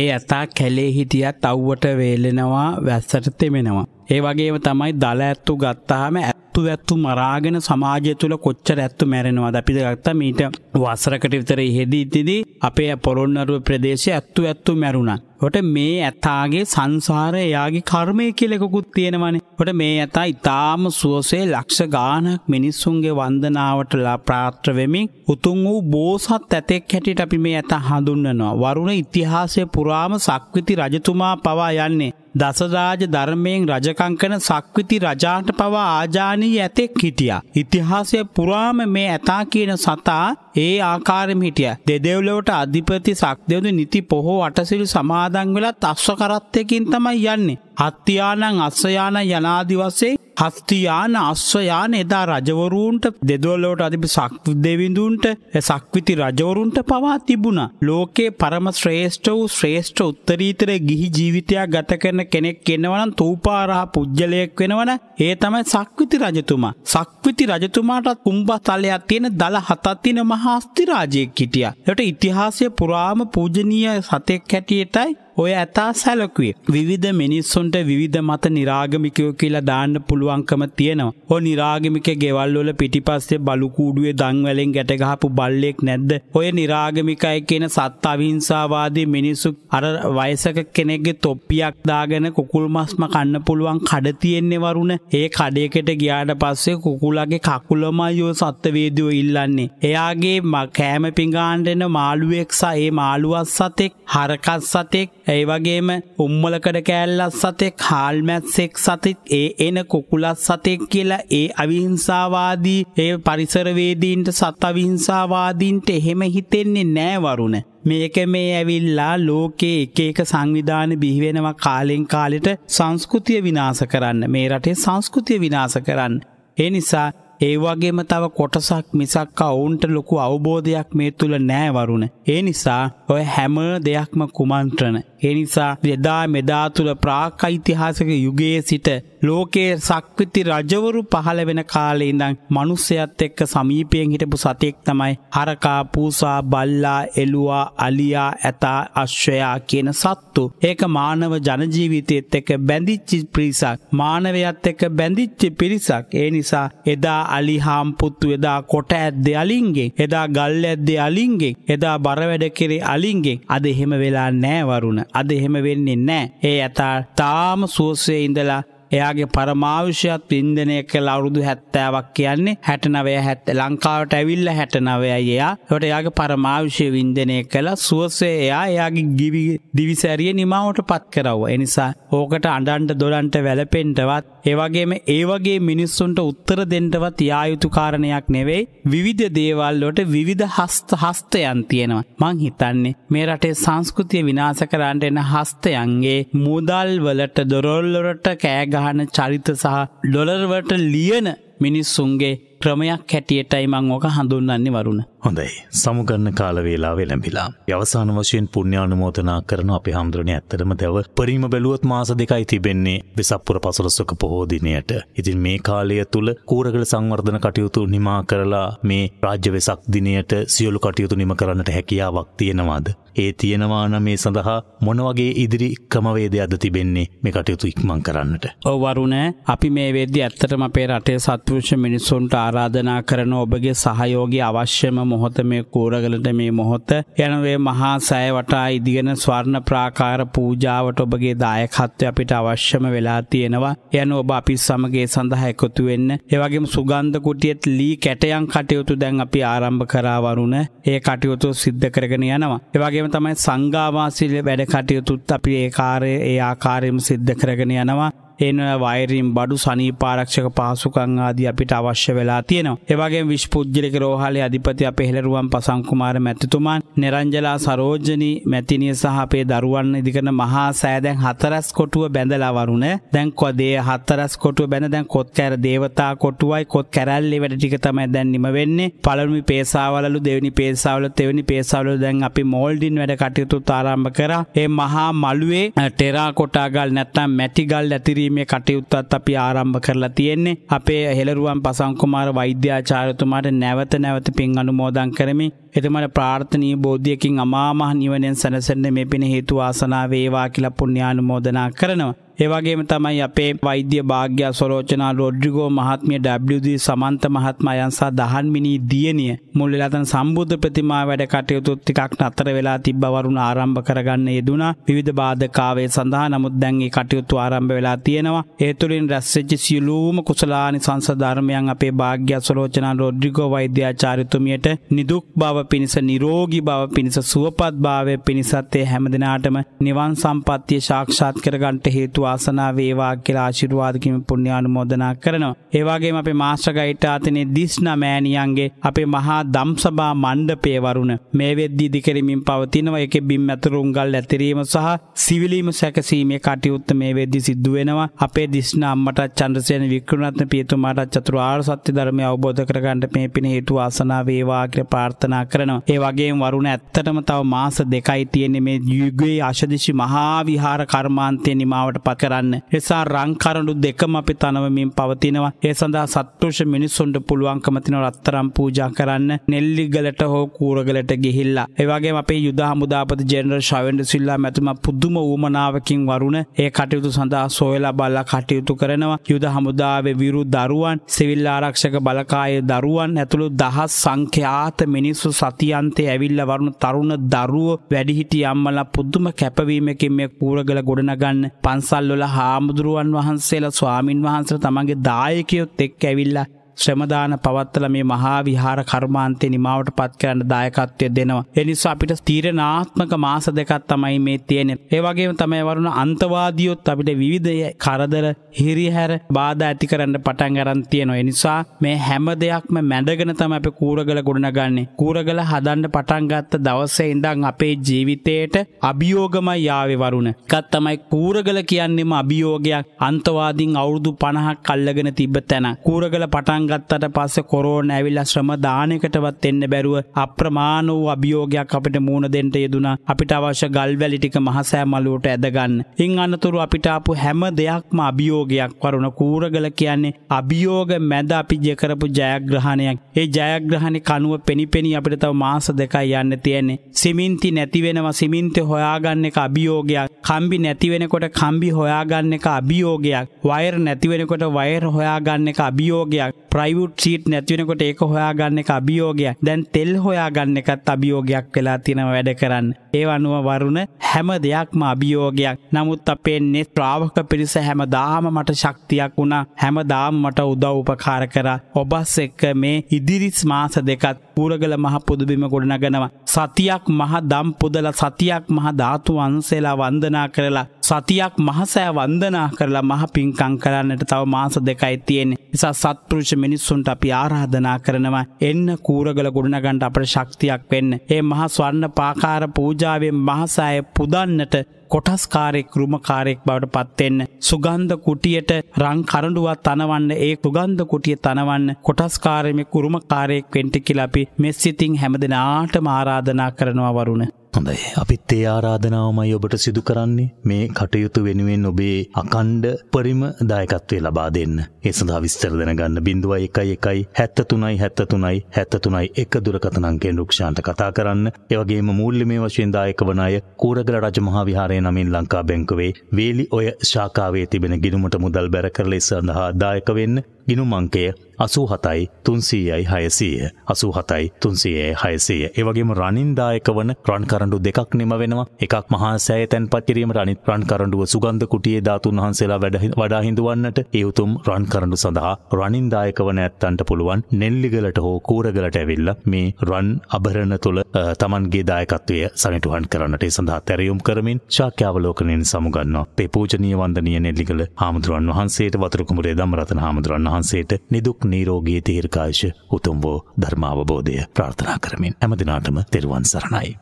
ඒ ඇතා කැලේ හිටියත් අව්වට වේලෙනවා වැස්සට තෙමෙනවා. ඒ වගේම තමයි දළ ඇත්තු ගත්තාහම ඇත්තු ඇත්තු මරාගෙන සමාජය තුළ කොච්චර ඇත්තු මැරෙනවාද අපිද ගත්තා මීට වසරකට විතර හෙදී ඉතිදී අපේ පොළොන්නරුව ප්‍රදේශය ඇත්තු ඇත්තු මැරුණා හොට මේ ඇතාගේ සංසාර එයාගේ කර්මය කෙලෙකුත් තියෙනවනේ හොට මේ ඇතා ඉතාම සුවසේ ලක්ෂ ගානක් මිනිස්සුන්ගේ වන්දනාවටලා ප්‍රාත්‍ර වෙමින් උතුන් වූ බෝසත් ඇතෙක් හැටියට අපි මේ ඇතා හඳුන්වනවා වරුණ ඉතිහාසය පුරාම සක්විති රජතුමා පවා යන්නේ දසරාජ ධර්මයෙන් රජකංකන සක්විති රජාට පවා ආජානී ඇතෙක් හිටියා. ඉතිහාසය පුරාම මේ ඇතා කියන සතා ඒ ආකාරම හිටිය. දෙදෙව්ලවට අධිපති සක්දෙවදු නිති පොහෝ අටසිල් සමාධ සමාදන් වෙලා තස්ව කරත්තයකින් තමයි යන්නේ. හත්තියානං අස්සයාන යනාදි වසේ හස්තියාන අස්වයාන එදා රජවරුන්ට දෙදොල්ලවට අධිපි සක් දෙවිඳුන්ට සක්විති රජවරුන්ට පවා තිබුණා. ලෝකේ පරම ශ්‍රේෂ්ඨ වූ ශ්‍රේෂ්ඨ උත්තරීතර ගිහි ජීවිතයක් ගත කරන කෙනෙක් කෙනවනම් තූපාරහා පුද්ගලයෙක් වෙනවන ඒ තමයි සක්විති රජතුමා. සක්විති රජතුමාටත් කුම්බස්තලයක් තියෙන දල හතක් තියෙන මහාස්ති රාජයෙක් හිටියා. ඒට ඉතිහාසය පුරාම පූජනීය සතෙක් හැටියටයි ඔය ඇතා සැලකුවේ විවිධ මිනිස්සුන්ට විවිධ මත නිරාගමිකයෝ කියලා දාන්න පුළුවන්කම තියෙනවා. ඔ නිරාගමික ගෙවල් වල පිටිපස්සේ බලුකූඩුවේ දන්වැලෙන් ගැටගහපු බල්ලෙක් නැද්ද? ඔය නිරාගමිකයි කියන සත් අවිංසාවාදී මිනිස්සු අර වයසක කෙනෙක්ගේ තොප්පියක් දාගෙන කුකුල් මස්ම කන්න පුළුවන් කඩ තියෙන්නේ වරුණ. ඒ කඩේකට ගියාට පස්සේ කුකුලගේ කකුලමයි ඔය සත්ත්වවේදීව ඉල්ලන්නේ. එයාගේ කෑම පිඟාන දෙන මාළුවෙක් සහ ඒ මාළුවක් සතෙක් හරකස් සතෙක් ඇයි වගේම උම්මලකඩ කෑල්ලත් සතෙක් හාල්මැත්සෙක් සතෙක් ඒ එන කුකුලත් සතෙක් කියලා ඒ අවිහිංසාවාදී ඒ පරිසරවේදීන්ට සත් අවිහිංසාවාදීන්ට එහෙම හිතෙන්නේ නෑවරුණ. මේක මේ ඇවිල්ලා ලෝකේ එක එක සංවිධාන බිහිවෙනවා කාලෙන් කාලෙට සංස්කෘතිය විනාස කරන්න මේ රටේ සංස්කෘතිය විනාස කරන්න. ඒ නිසා ඒ වගේම තව කොටසක් මිසක් ඔවුන්ට ලොකු අවබෝධයක් මේ තුළ නෑවරුණ. ඒ නිසා ඔය හැම දෙයක්ම කුමන්ත්‍රණ. එනිසා එදා මෙදා තුළ ප්‍රාක් ඓතිහාසික යුගයේ සිට ලෝකයේ සක්විති රජවරු පහළ වෙන කාලේ ඉඳන් මිනිස්සයත් එක්ක සමීපයෙන් හිටපු සතෙක් තමයි හරකා, පූසා, බල්ලා, එළුවා, අලියා, ඇතා, අශ්වයා කියන සත්තු. ඒක මානව ජන ජීවිතයේත් එක්ක බැඳිච්ච පිරිසක්. මානවයත් එක්ක බැඳිච්ච පිරිසක්. ඒ නිසා එදා අලි හාම්පුත්තු එදා කොට ඇද්දේ අලින්ගෙන්, එදා ගල් ඇද්දේ අලින්ගෙන්, එදා බර වැඩ කෙරේ අලින්ගෙන්. අද එහෙම වෙලා නෑ වරුණ. අද එහෙම වෙන්නේ නැහැ. ඒ ඇතා තාම සුවසේ ඉඳලා එයාගේ පරමාවිෂයත් ඉන්දනය කළ අවුරුදු හැත්තාවක් කියන්නේ හැටනවය හැත්ත ලංකාවට ඇවිල්ල හැටනවය එයා හොට එයාගේ පරමාවිෂය වින්දනය කළ සුවසේ එයා එයාගේ ගිවි දිවිසැරිය නිමාවට පත් කරව එනිසා ඕකට අඩන්ට දොලන්ට වැලපෙන්ටවත් ඒවගේම ඒවගේ මිනිස්සුන්ට උත්තර දෙන්ටවත් යායුතු කාරණයක් නෙවෙයි විවිධ දේවල්ලොට විවිධ හස්ත හස්තයන් තියෙනවා මං හිතන්නේ මේ රටේ සංස්කෘතිය විනාස කරන්නට එන හස්තයන්ගේ මුදල් වලට දොරොල්ලොරට කෑගහ සටහන චරිත සහ ඩොලර්වට ලියන මිනිස්සුන්ගේ ක්‍රමයක් හැටියටයි මං ඕක හඳුන්නන්නේ වරුණ. හොඳයි සමුගන්න කාලවේලා වෙළඹිලා. අවසාන වශයෙන් පුුණ්‍යානුමෝතනා කරන අපි හාමුදුරණ ඇත්තරම දැව පරීම බැලුවත් මාස දෙකයි තිබෙන්නේ වෙසක්පුර පසලස්සක පොහෝදිනයට. ඉතින් මේ කාලය තුළ කූරගල සංවර්ධන කටයුතු නිමා කරලා මේ රාජ්‍ය වෙසක් දිනයට සියලු කටයුතු නිම කරන්නට හැකියාවක් තියෙනවාද. ඒ තියෙනවාන මේ සඳහා මොනවගේ ඉදිරි ක්‍රමවේද අද තිබෙන්නේ මේ කටයුතු ඉක්මං කරන්නට. ඔවරුණ අපි මේ වෙද්දි ඇත්තටම අපේ රටේ සත්වෘෂ මිනිස්සුන්ට ආරාධනා කරන ඔබගේ සහයෝගී අවශ්‍යම මොහොත මේ කෝරගලට මේ මොහොත යනවේ මහා සෑ වටා ඉදිගෙන ස්වර්ණ ප්‍රාකාර පූජාවට ඔබගේ දායකත්වය අපිට අවශ්‍යම වෙලා තියෙනවා. යනු ඔබ අපි සමගේ සඳහා එකතු වෙන්න. ඒ වගේම සුගන්ධ කුටියත් ලී කැටයන් කටයුතු දැන් අපි ආරම්භ කරා වරුණ. ඒ කටයුතු සිද්ධ කරගෙන යනවා. ඒ වගේම තමයි සංඝාවාසීල වැඩ කටයුතුත් අපි ඒ කාර්යය ඒ ආකාරයෙන්ම සිද්ධ කරගෙන යනවා. එන වෛරීම් බඩු සනීපාරක්ෂක පහසුකං ආදී අපිට අවශ්‍ය වෙලා තියෙනවා. ඒවගේ විශ්පුද්ජලික රෝහලේ අධිපති අපේ හෙළරුවන් පසංකුමාර මැතිතුමාන් නිරංජලා සරෝජනී මැතිනිය සහ අපේ දරුවන් ඉදිකරන මහා සෑ දැන් හතරස් කොටුව බැඳලා වරුණ දැන් කොදේ හතරස් කොටුව බැඳ දැන් කොත් කැර දේවතා කොටුවයි කොත් කැරල්ලේ වැඩ ටික තමයි දැන් නිම වෙන්නේ. පළමුවි පේසාවලලු දෙවෙනි පේසාවල තෙවෙනි පේසාවල දැන් අපි මෝල්ඩින් වැඩ කටයුතු ආරම්භ කරා. ඒ මහා මළුවේ ටෙරා කොටාගල් නැත්නම් මැටිගල් ඇතිරි කිරීමේ කටයුත්තත් අපි ආරම්භ කරලා තියෙන්නේ අපේ හෙළරුවන් පසංකුමාර වෛද්‍යාචාර්යතුමාට නැවත නැවත පින් අනුමෝදන් කරමි එතුමාට ප්‍රාර්ථනීය බෝධියකින් අමාමහ නිවනෙන් සැනසෙන්න මේ පින හේතු ආසනාව වේවා කියලා පුණ්‍යානුමෝදනා කරනවා ඒවගේම තමයි අපේ වෛද්‍ය භාග්‍ය සොරෝචනා රොඩ්ඩිගෝ මහත්මිය ඩ්ද සමන්ත මහත්මා යන්සා දහන්මිනී දියනිය මුල්ලලාතන සම්බුද්ධ ප්‍රතිමා වැඩ කටයුතුත් ටිකක් නතර වෙලා තිබ්බවරුණ ආරම්භ කරගන්න යෙදුනා විවිධ බාධකාවේ සඳහා නමුත් දැන්ගේ කටයුතු ආරම්භ වෙලා තියෙනවා ඒතුළින් රැස්සච්චි සියලූම කුසලානි සංසධර්මයන් අපේ භාග්‍ය සොරෝචනා රොඩ්ඩිගෝ වෛද්‍යාචාරිතුමියට නිදුක් බව පිණිස නිරෝගී බව පිණිස සුවපත් භාවය පිණිසත්තේ හැමදිනාටම නිවන් සම්පත්තිය ශාක්ෂාත් කරගන්ට හේතු වාසනා වේවා කියලා ආශිර්වාදකින් පුණ්‍යානුමෝදනා කරනවා. ඒ වගේම අපේ මාස්ටර් ගයිඩ් ආතනේ දිස්නා මෑණියන්ගේ අපේ මහා දම්සභා මණ්ඩපයේ වරුණ මේ වෙද්දී දිකරිමින් පවතිනවා. ඒකේ බිම් ඇතුරුංගල් ඇතිරීම සහ සිවිලීම සැකසීමේ කටයුත්ත මේ වෙද්දී සිද්ධ වෙනවා. අපේ දිස්නා අම්මට චන්ද්‍රසේන වික්‍රමරත්න පියතුමාට චතුරාර්ය සත්‍ය ධර්මය අවබෝධ කරගන්න මේ පින හේතු වාසනා වේවා කියලා ප්‍රාර්ථනා කරනවා. ඒ වගේම වරුණ ඇත්තටම තව මාස දෙකයි තියෙන්නේ මේ යුගයේ ආශදිශි මහා විහාර කර්මාන්තය නිමාවට ආරක්ෂා කරන්න. එසා රංකරඩු දෙකම අපි තනවමින් පවතිනවා. ඒ සඳහා සත්තුෂ මිනිස්සුන්ට පුළුවන්කමතින රත්තරම් පූජා කරන්න නෙල්ලිගලට හෝ කූරගලට ගිහිල්ලා. ඒවගේ අපේ යුද හමුදාපති ජෙනරල් ශවෙන්ඩ සිල්ලා මැතුම පුදුම වූමනාවකින් වරුණ ඒ කටයුතු සඳහා සොයලා බල්ලා කටයුතු කරනවා. යුද හමුදාවේ විරු දරුවන් සිවිල් ආරක්ෂක බලකායේ දරුවන් ඇතුළු දහස් සංඛ්‍යාත මිනිස්සු සතියන්තේ ඇවිල්ල වරුණු තරුණ දරුව වැඩිහිටි අම්මලා පුද්දුම කැපවීමකින් මේ කූරගල ගොඩනගන්න පන්සල් ගල්ලොල හාමුදුරුවන් වහන්සේලා ස්වාමින් වහන්සේ තමන්ගේ දායකයොත් එක් ඇවිල්ලා ශ්‍රමදාන පවත්තල මේ මහා විහාර කර්මාන්තය නිමාවට පත් කරන්න දායකත්වය දෙනවා. එනිසා අපිට තීරණාත්මක මාස දෙකත් තමයි මේ තියෙන. ඒවගේම තමයි වරුණ අන්තවාදියොත් අපිට විවිධය කරදර හිරිහැර බාධ ඇති කරන්න පටන් ගරන් තියෙනවා. එනිසා මේ හැම දෙයක්ම මැඩගෙන තම අප කූරගල ගොඩනගන්නේ. කූරගල හදන්ඩ පටන්ගත්ත දවස්සේ ඉඳං අපේ ජීවිතයට අභියෝගමයි යාවේ වරුණ. එකත් තමයි කූරගල කියන්නෙම අභියෝගයක් අන්තවාදින් අවුරුදු පණහක් කල්ලගෙන තිබ තැන. කූරගල පටන් පටන් ගත්තට පස්සේ කොරෝනා ඇවිල්ලා ශ්‍රම දානයකටවත් එන්න බැරුව අප්‍රමාණ වූ අභියෝගයක් අපිට මූණ දෙන්න යෙදුනා. අපිට අවශ්‍ය ගල්වැලි ටික මහසෑ මළුවට ඇද ගන්න. ඉන් අනතුරු අපිට ආපු හැම දෙයක්ම අභියෝගයක් වරුණ කූරගල කියන්නේ අභියෝග මැද අපි ජය කරපු ජයග්‍රහණයක්. ඒ ජයග්‍රහණේ කනුව පෙනිපෙනී අපිට තව මාස දෙකයි යන්න තියෙන්නේ. සිමින්ති නැති වෙනවා සිමින්ති හොයාගන්න එක අභියෝගයක්. කම්බි නැති වෙනකොට කම්බි හොයාගන්න එක අභියෝගයක්. වයර් නැති වෙනකොට වයර් හොයාගන්න එක අභියෝගයක්. ප්‍රයිවුට් සීට් නැතිවෙනකොට ඒක හොයාගන්න එක අභියෝගයක් දැන් තෙල් හොයාගන්න එකත් අභියෝගයක් වෙලා තියෙන වැඩ කරන්න ඒ අනුව වරුණ හැම දෙයක්ම අභියෝගයක් නමුත් අපේ නෙත් ප්‍රාවක පිරිස හැම දාම මට ශක්තියක් වුණා හැම දාම් මට උදව් උපකාර කර ඔබස් එක්ක මේ ඉදිරිස් මාස දෙකත් පූරගල මහ පුදුබිම ගොඩනගනවා. සතියක් මහ දම් පුදල සතියක් මහ ධාතු වන්සේලා වන්දනා කරලා සතියක් මහසෑ වන්දනා කරලා මහ පින්කං කරන්නට තව මාස දෙකයි තියෙන්නේ නිසා සත්පෘෂ මිනිස්සුන්ට අපි ආරාධනා කරනවා එන්න කූරගල ගොඩනගන්ට අපට ශක්තියක් වෙන්න. ඒ මහ ස්වර්ණ පාකාර පූජාවෙන් මහසාය පුදන්නට කොටස්කාරෙක් රුමකාරෙක් බවට පත්වෙන්න. සුගන්ධ කුටියට රං කරඩුවත් තනවන්න ඒ පුගන්ධ කුටිය තනවන්න කොටස්කාරයම කුරුමකාරයෙක් වෙන්ටිකිලපි මෙස්සිතිං හැමදෙන ආට මාරාධනා කරනවා වරුණ. හොඳයි අපිත් ඒ ආරාධනාවමයි ඔබට සිදු කරන්නේ මේ කටයුතු වෙනුවෙන් ඔබේ අකණ්ඩ පරිම දායකත්වය ලබා දෙන්න. ඒ සඳහා විස්තර දැනගන්න 0111 73 73 73 එක දුරකථන අංකයෙන් රුක්ෂාන්ට කතා කරන්න. ඒ වගේම මූල්‍යමය වශයෙන් දායක වන අය කෝරගල රජමහා විහාරයේ නමින් ලංකා බැංකුවේ වේලි ඔය ශාඛාවේ තිබෙන ගිණුමට මුදල් බැර කරලා ඒ සඳහා දායක වෙන්න. ගිනුමංකය අසූ හතයි තුන්සීයයි හයසීය අසූ හතයි තුන්සයේ හයසීය ඒවගේම රනින්දායක වන රන් කරඩු දෙකක් නිම වෙනවා එකක් මහාසෑය තැන් පත්කිරීම රනිත් රන් කරඩුව සුගන්ධ කුටියේ ධාතුන් වහන්සේලා වැඩ වඩා හිඳුවන්නට ඒවුතුම් රන් කරඩු සඳහා රනින්දායක වන ඇත්තන්ට පුළුවන් නෙල්ලිගලට හෝ කූරගලට ඇවිල්ල මේ රන් අභරණ තුළ තමන්ගේ දායකත්වය සනිටුහන් කරන්නට සඳහා තැරයුම් කරමින් ශාක්‍යාවලෝකනයෙන් සමුගන්නවා පේ පූජනීය වන්දනීය නෙල්ලිගල හාමුදුරුවන් වහන්සේට වතුරකුමරේ දම්රතන හාමුදුරුවන් වහන්සේට නිදුක් නීරෝගී තීර්ඝායුෂ උතුම් වූ ධර්මාවබෝධය ප්‍රාර්ථනා කරමින් හැම දිනාටම තෙරුවන් සරණයි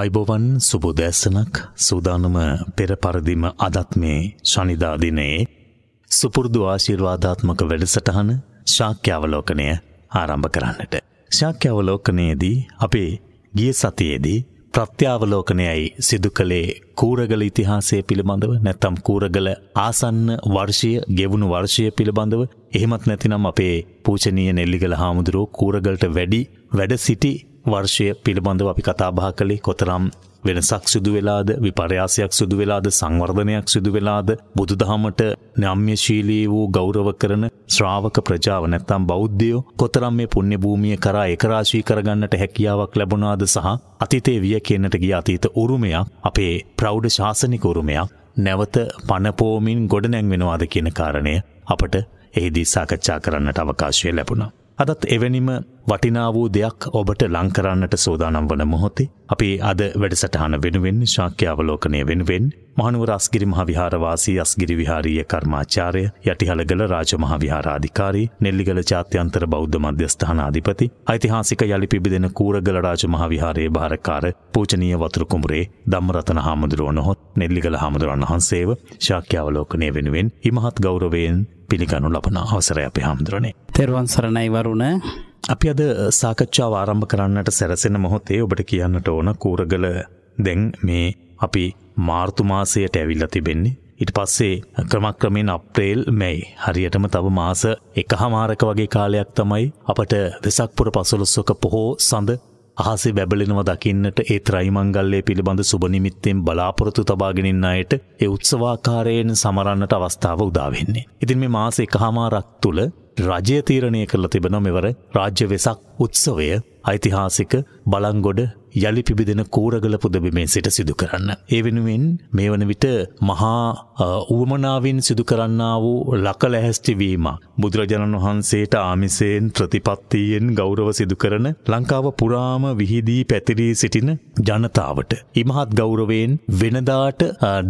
අයිබෝවන් සුබුදැසනක් සූදානම පෙරපරදිම අදත් මේ ශනිදා දිනයේ සුපුරුදු ආශිර්වාදාත්මක වැඩසටහන ශාක්‍යාවලෝකනය ආරම්භ කරන්නට. ශාක්‍යාවලෝකනයේදී අපේ ගිය සතියේදී ප්‍රත්‍යාවලෝකනයයි සිදු කළේ කූරගල ඉතිහාසය පිළිබඳව නැත්තම් කූරගල ආසන්න වර්ෂය ගෙවුණු වර්ෂය පිළිබඳව එහෙමත් නැතිනම් අපේ පූචනීය නෙල්ලිගල හාමුදුරුවෝ කූරගලට වැඩි වැඩ සිටි වර්ෂය පිළිබඳව අපි කතාබහ කළේ කොතරම් වෙනසක් සිදු වෙලාද විපර්යාසයක් සිදු වෙලාද සංවර්ධනයක් සිදු වෙලාද බුදුදහමට නාම්‍යශීලී වූ ගෞරව කරන ශ්‍රාවක ප්‍රජාව නැත්නම් බෞද්ධයෝ කොතරම් මේ පුණ්‍ය භූමිය කරා ඒකරාශී කරගන්නට හැකියාවක් ලැබුණාද සහ අතීතයේ විය කියන්නට ගිය අතීත උරුමයක් අපේ ප්‍රෞಢ ශාසනික උරුමයක් නැවත පනපෝමින් ගොඩනැංවෙනවාද කියන කාරණය අපට එහිදී සාකච්ඡා කරන්නට අවකාශය ලැබුණා අදත් එවැනිම වටිනා වූ දෙයක් ඔබට ලං කරන්නට සෝදානම් වන මොහොතේ අපි අද වැඩසටහන වෙනුවෙන් ශාක්‍යවලෝකණය වෙනුවෙන් මහනුවර අස්ගිරි මහ විහාරවාසී අස්ගිරි විහාරීය කර්මාචාර්ය යටිහළගල රාජමහා විහාරාධිකාරී නෙල්ලිගල ජාත්‍යන්තර බෞද්ධ මධ්‍යස්ථාන අධිපති ඓතිහාසික යලි පිබිදෙන කූරගල රාජමහා විහාරයේ භාරකාර පූජනීය වතුරු කුඹුරේ ධම්මරතන හාමුදුරුවෝ නොහොත් නෙල්ලිගල හාමුදුරුවන් වහන්සේව ශාක්‍යවලෝකණය වෙනුවෙන් ඉමහත් ගෞරවයෙන් පිළිගනු ලබන අවසරය අපි හාමුදුරනේ. තෙරුවන් සරණයි වරුණ අපි අද සාකච්ඡාව ආරම්භ කරන්නට සැරසෙන මොහොතේ ඔබට කියන්නට ඕන කූරගල දැන් මේ අපි මාර්තුමාසයට ඇවිල්ල තිබෙන්නේ. ඉට පස්සේ ක්‍රමක්‍රමින් අප්‍රේල් මැයි හරියටම තව මාස එක හමාරක වගේ කාලයක් තමයි අපට වෙසක්පුර පසුලොස්සක පොහෝ සඳ අහසේ බැබලෙනව දකින්නට ඒ ත්‍රයිමංගල්ලේ පිළිබඳ සුබනිමිත්තෙන් බලාපොරොතු තබාගෙනින් අයට ඒ උත්සවාකාරයෙන් සමරන්නට අවස්ථාව උදාවෙන්නේ. ඉතින් මේ මාස එකහමාරක් තුළ රජය තීරණය කරලා තිබෙනවා මෙවර රාජ්‍ය වෙසක් උත්සවය ඓතිහාසික බලංගොඩ යළි පිබිදෙන කූරගල පුදබිමේ සිට සිදු කරන්න. ඒ වෙනුවෙන් මේ වන විට මහා ඌමනාවින් සිදු කරන්න වූ ලකල ඇහැස්ටිවීම. බුදුරජාණන් වහන්සේට ආමිසයෙන් ප්‍රතිපත්තියෙන් ගෞරව සිදු කරන ලංකාව පුරාම විහිදී පැතිරී සිටින ජනතාවට. ඉමහත් ගෞරවයෙන් වෙනදාට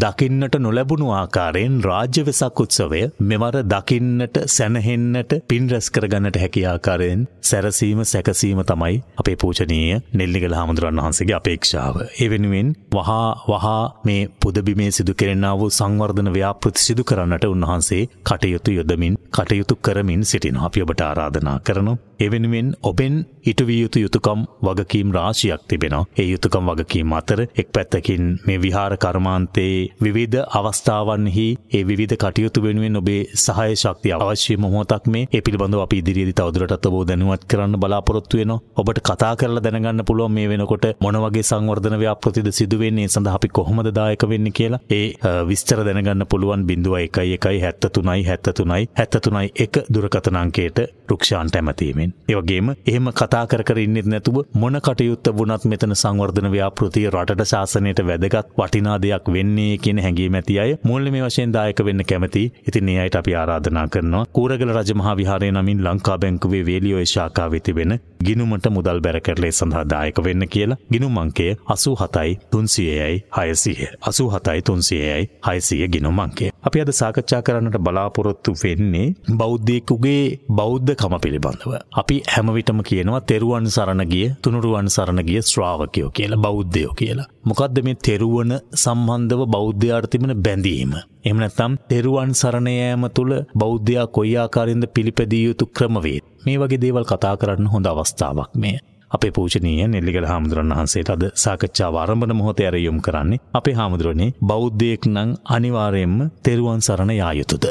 දකින්නට නොලැබුණු ආකාරයෙන් රාජ්‍ය වෙසක් උත්සවය මෙවර දකින්නට සැනහෙන්නට පින් රැස් කරගන්නට හැකි ආකාරයෙන් සැරසීම සැකසීම තමයි අපේ පූචනීය නෙල්ලිගල හාමුදුරන් වහන්සේගේ අපේක්ෂාව. ඒ වෙනුවෙන් වහා වහා මේ පුදබිමේ සිදු කෙරෙන්න්නා වූ සංවර්ධන ව්‍යාපෘති සිදු කරන්නට උන්වහන්සේ කටයුතු යොදමින් කටයුතු කරමින් සිටින අපි ඔබට ආරාධනා කරනු. එවෙනුවෙන් ඔබෙන් ඉටවිය යුතු යුතුකම් වගකීම් රාශියක් තිබෙනවා. ඒ යුතුකම් වගකීම් අතර එක් පැත්තකින් මේ විහාර කර්මාන්තයේ විවිධ අවස්ථාවන්හි ඒ විධ කටයුතු වෙනුවෙන් ඔබේ සහය ශක්තිය අවශ්‍ය මොහොතක් මේ ඒ පිළිබඳව අපි ඉදිරියේදී තවදුරටත් ඔබ දැනුවත් කරන්න බලාපොරොත්තු වෙනවා. ඔබ අපට කතා කරලා දැනගන්න පුළුවන් මේ වෙනකොට මොනවගේ සංවර්ධන ව්‍යාපෘතිද සිදුවෙන්නේ සඳහා අපි කොහොමද දායක වෙන්න කියලා ඒ විස්තර දැනගන්න පුළුවන් බිඳුව එකයි එකයි හැත්ත තුනයි හැත්ත තුනයි හැත්ත තුනයි එක දුරකතනංකයට රුක්ෂාන්ට ඇමතීමෙන් ඒවගේම එහෙම කතා කර ඉන්නෙත් නැතුව මොන කටයුත්ත වුණත් මෙතන සංවර්ධන ව්‍යාපෘතිය රටට ශාසනයට වැදගත් වටිනා දෙයක් වෙන්නේ කියන හැඟීම ඇති අය මුල්ල මේ වශයෙන් දායක වෙන්න කැමති ඉතින් ඒ අයට අපි ආරාධනා කරනවා කූරගල රජමහා විහාරය නමින් ලංකා බැංකුවේ වේලියෝ ශාකාව වෙතිබෙන ගිනුමට මුද මුදල් බැරකරලේ සඳහා දායක වෙන්න කියලා ගිනුම් අංකය අසූ හතයි තුන්සියයයි හයසිය අසූ හතයි තුන්සියයයි හයසිය ගිනුම් අංකය. අපි අද සාකච්ඡා කරන්නට බලාපොරොත්තු වෙන්නේ බෞද්ධයෙකුගේ බෞද්ධකම පිළිබඳව. අපි හැමවිටම කියනවා තෙරුවන් සරණ ගිය තුනුරුවන් සරණ ගිය ශ්‍රාවකයෝ කියලා බෞද්ධයෝ කියලා. මොකක්ද මේ තෙරුවන සම්බන්ධව බෞද්ධයාට තිබෙන බැඳීම. එහෙම නැත්නම් තෙරුවන් සරණ යාම තුල බෞද්ධයා කොයි ආකාරයෙන්ද පිළිපැදිය යුතු ක්‍රමවේද මේ වගේ දේවල් කතා කරන්න හොඳ අවස්ථාවක් මේ. අපේ පූජනීය නෙල්ලිගල හාමුදුරන් වහන්සේට අද සාකච්ඡාව ආරම්භන මොහොතේ ඇරයුම් කරන්නේ අපේ හාමුදුරනේ බෞද්ධයෙක් නම් අනිවාර්යයෙන්ම තෙරුවන් සරණ යා යුතුද?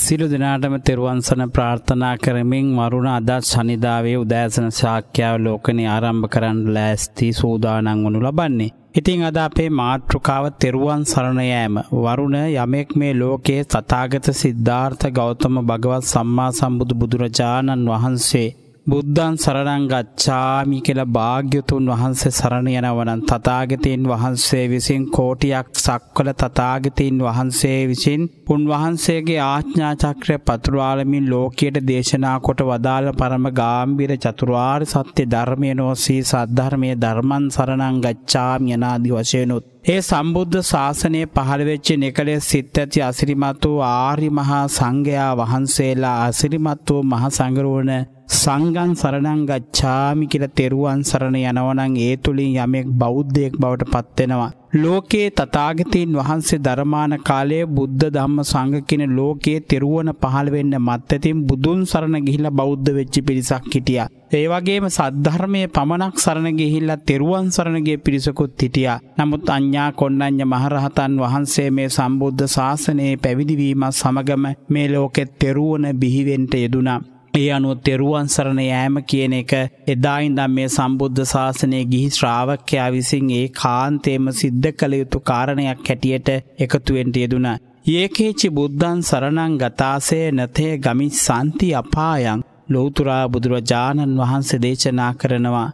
සිලු දෙනාටම තෙරුවන්සන ප්‍රාර්ථනා කරමින් මරුණ අදත් සනිධාවේ උදෑසන ශාක්‍යාව ලෝකනි ආරම්භ කරන්න ලෑස්ති සූදානං වනු ලබන්නේ. ඉතිං අද අපේ මාතෘකාව තෙරුවන් සරණයෑම වරුණ යමෙක් මේ ලෝකයේ තතාගත සිද්ධාර්ථ ගෞතම භගවත් සම්මා සම්බුදු බුදුරජාණන් වහන්සේ බුද්ධන් සරණං ගච්ඡාමි කියලා භාග්‍යතුන් වහන්සේ සරණ යනවනම් තථාගතයන් වහන්සේ විසින් කෝටියක් සක්වල තථාගතයන් වහන්සේ විසින් උන්වහන්සේගේ ආඥා චක්‍රය පතුරාලමින් ලෝකයට දේශනා කොට වදාළ පරම ගාම්භීර චතුරාර්ය සත්‍ය ධර්මය නොසී සද්ධර්මයේ ධර්මං සරණං ගච්ඡාමි යනාදි වශයෙන් ඒ සම්බුද්ධ ශාසනය පහළ වෙච්ච නිකලේ සිත් ඇති අසිරිමත් වූ ආර්ය මහා සංඝයා වහන්සේලා අසිරිමත් වූ මහ සංගරුවන සංගන් සරණං ගච්ඡාමි කියලා තෙරුවන් සරණ යනවනම් ඒ තුලින් යමෙක් බෞද්ධයෙක් බවට පත් වෙනවා. ලෝකේ තථාගතයන් වහන්සේ ධර්මාන කාලයේ බුද්ධ ධම්ම සංඝ කියන ලෝකයේ තෙරුවන පහළ වෙන්න මත්තෙතින් බුදුන් සරණ ගිහිලා බෞද්ධ වෙච්ච පිරිසක් හිටියා. ඒ වගේම සද්ධර්මයේ පමණක් සරණ ගිහිල්ලා තෙරුවන් සරණ ගිය පිරිසකුත් හිටියා. නමුත් අඤ්ඤා කොණ්ණඤ්ඤ මහරහතන් වහන්සේ මේ සම්බුද්ධ ශාසනයේ පැවිදි වීමත් සමගම මේ ලෝකෙත් තෙරුවන බිහි වෙන්න යෙදුනා. ඒ අනුව තෙරුවන් සරණ යෑම කියන එක එදායින්දම් මේ සම්බුද්ධ ශාසනය ගිහි ශ්‍රාවක්‍යයා විසින් ඒ කාන්තේම සිද්ධ කළ යුතු කාරණයක් හැටියට එකතුවෙන්ට යෙදුණ. ඒකේචි බුද්ධන් සරණං ගතාසය නතය ගමි සන්ති අපායන් ලෝතුරා බුදුරජාණන් වහන්සේ දේශනා කරනවා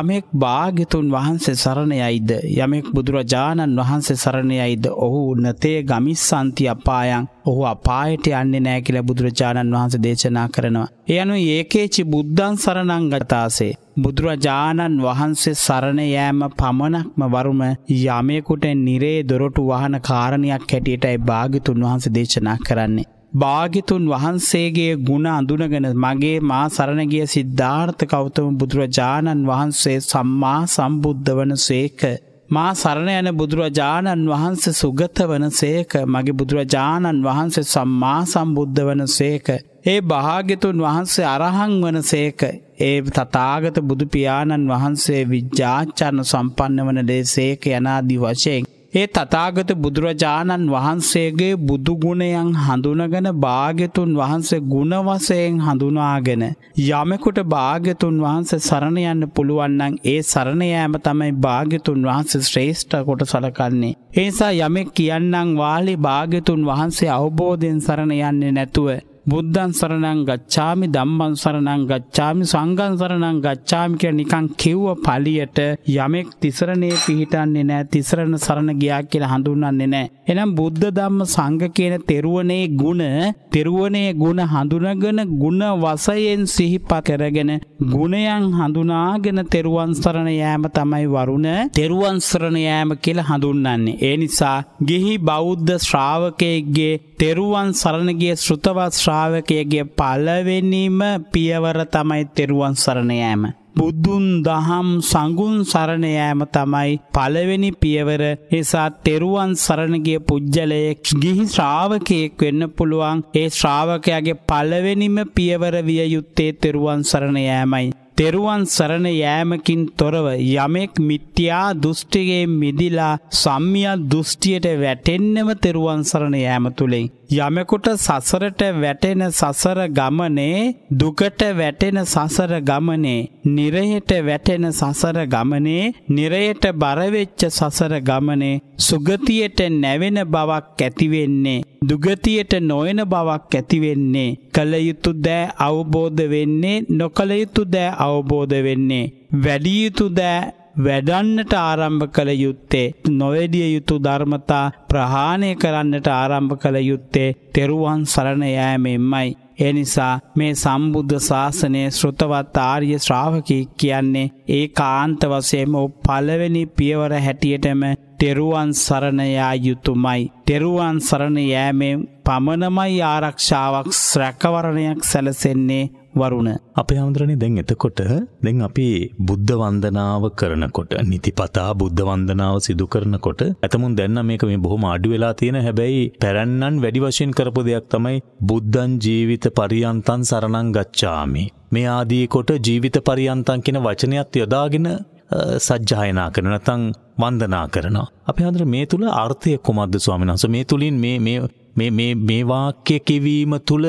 යමෙක් භාග්‍යතුන් වහන්සේ සරණයයිද යමෙක් බුදුරජාණන් වහන්සේ සරණයයිද ඔහු නතේ ගමිස්සන්ති අපායන් ඔහු අපායට යන්නේ නැහැ කියලා බුදුරජාණන් වහන්සේ දේශනා කරනවා. ඒ අනුව ඒකේචි බුද්ධං සරණං ගතාසේ බුදුරජාණන් වහන්සේ සරණ යෑම පමණක්ම වරුම යමෙකුට නිරේ දොරටු වහන කාරණයක් හැටියටයි භාග්‍යතුන් වහන්සේ දේශනා කරන්නේ. භාගිතුන් වහන්සේගේ ගුණ අඳුනගෙන මගේ මා සරණගිය සිද්ධාර්ථ කෞතම බුදුරජාණන් වහන්සේ සම්මා සම්බුද්ධ වන සේක. මා සරණ යන බුදුරජාණන් වහන්සේ සුගත වන සේක මගේ බුදුරජාණන් වහන්සේ සම්මා සම්බුද්ධ වන සේක. ඒ භාග්‍යතුන් වහන්සේ අරහං වන සේක. ඒ තතාගත බුදුපියාණන් වහන්සේ විජ්ජාචන්න සම්පන්න වන ලේ සේක යනාදී වශයෙන්. ඒ තථාගත බුදුරජාණන් වහන්සේගේ බුදු ගුණයන් හඳුනගෙන භාග්‍යතුන් වහන්සේ ගුණ වශයෙන් හඳුනාගෙන යමෙකුට භාග්‍යතුන් වහන්සේ සරණ යන්න පුළුවන් නම් ඒ සරණ යාම තමයි භාග්‍යතුන් වහන්සේ ශ්‍රේෂ්ඨ කොට සලකන්නේ. ඒ නිසා යමෙක් කියන්නම් වාලි භාග්‍යතුන් වහන්සේ අවබෝධයෙන් සරණ යන්නේ නැතුව බුද්ධන් සරණං ගච්ඡාමි ධම්මං සරණං ගච්ඡාමි සංඝං සරණං ගච්ඡාමි කියලා නිකන් කිව්ව පළියට යමෙක් තිසරණේ පිහිටන්නේ නැහැ තිසරණ සරණ ගියා කියලා හඳුන්වන්නේ නැහැ. එහෙනම් බුද්ධ ධම්ම සංඝ කියන තෙරුවනේ ගුණ තෙරුවනේ ගුණ හඳුනගෙන ගුණ වශයෙන් සිහිපත් කරගෙන ගුණයන් හඳුනාගෙන තෙරුවන් සරණ යෑම තමයි වරුණ තෙරුවන් සරණ යෑම කියලා හඳුන්වන්නේ. ඒ නිසා ගිහි බෞද්ධ ශ්‍රාවකයෙක්ගේ තෙරුවන් සරණගේ ශ්‍රෘතවත් ශ්‍රාවකයගේ පලවෙනිම පියවර තමයි තෙරුවන් සරණයෑම. බුදුන් දහම් සඟුන් සරණයෑම තමයි පළවෙනි පියවර නිසා තෙරුවන් සරණගිය පුද්ගලයෙක් ගිහි ශ්‍රාවකයෙක් වෙන්න පුළුවන් ඒ ශ්‍රාවකයාගේ පළවෙනිම පියවර විය යුත්තේ තෙරුවන් සරණයෑමයි. තෙරුවන් සරණ යෑමකින් තොරව යමෙක් මිත්‍යා දෘෂ්ටිගේ මිදිලා සම්මිය දෘෂ්ටියට වැටෙන්නම තෙරුවන් සරණ යෑම තුළින් යමෙකුට සසරට වැටෙන සසර ගමනේ දුකට වැටෙන සසර ගමනේ නිරයට වැටෙන සසර ගමනේ නිරයට බර වෙච්ච සසර ගමනේ සුගතියට නැවෙන බවක් ඇති වෙන්නේ දුගතියට නොයන බවක් ඇති වෙන්නේ කල යුතු දෑ අවබෝධ වෙන්නේ නොකල යුතු දෑ අවබෝධ වෙන්නේ වැඩි යුතු දෑ වැඩන්නට ආරම්භ කළ යුත්තේ නොවැඩිය යුතු ධර්මතා ප්‍රහාණය කරන්නට ආරම්භ කළ යුත්තේ තෙරුවන් සරණ යෑමෙන්මයි. එනිසා මේ සම්බුද්ධ ශාසනය ශ්‍රෘතවත් ආර්ය ශ්‍රාවකී කියන්නේ ඒ කාන්ත වසයම පලවෙනි පියවර හැටියටම තෙරුවන් සරණයා යුතුමයි. තෙරුවන් සරණ යෑමෙන් පමණමයි ආරක්ෂාවක් සැකවරණයක් සැලසෙන්නේ වරුණ අපේ හාමුදුරනේ දැන් එතකොට දැන් අපි බුද්ධ වන්දනාව කරනකොට නිතිපතා බුද්ධ වන්දනාව සිදු කරනකොට ඇතමුන් දැන්න මේක මේ බොහොම අඩු වෙලා තියෙන හැබැයි පැරන්නන් වැඩි වශයෙන් කරපු දෙයක් තමයි බුද්ධන් ජීවිත පරියන්තන් සරණං ගච්ඡාමි මේ ආදී කොට ජීවිත පරියන්තන් කියන වචනයත් යොදාගෙන සජ්ජායනා කරන නැත්නම් වන්දනා කරනවා. අපි හඳුර මේ තුල අර්ථය කොමද්ද ස්වාමීන් වහන්සේ? මේ තුලින් මේ මේ මේ මේ මේ වාක්‍ය කිවීම තුල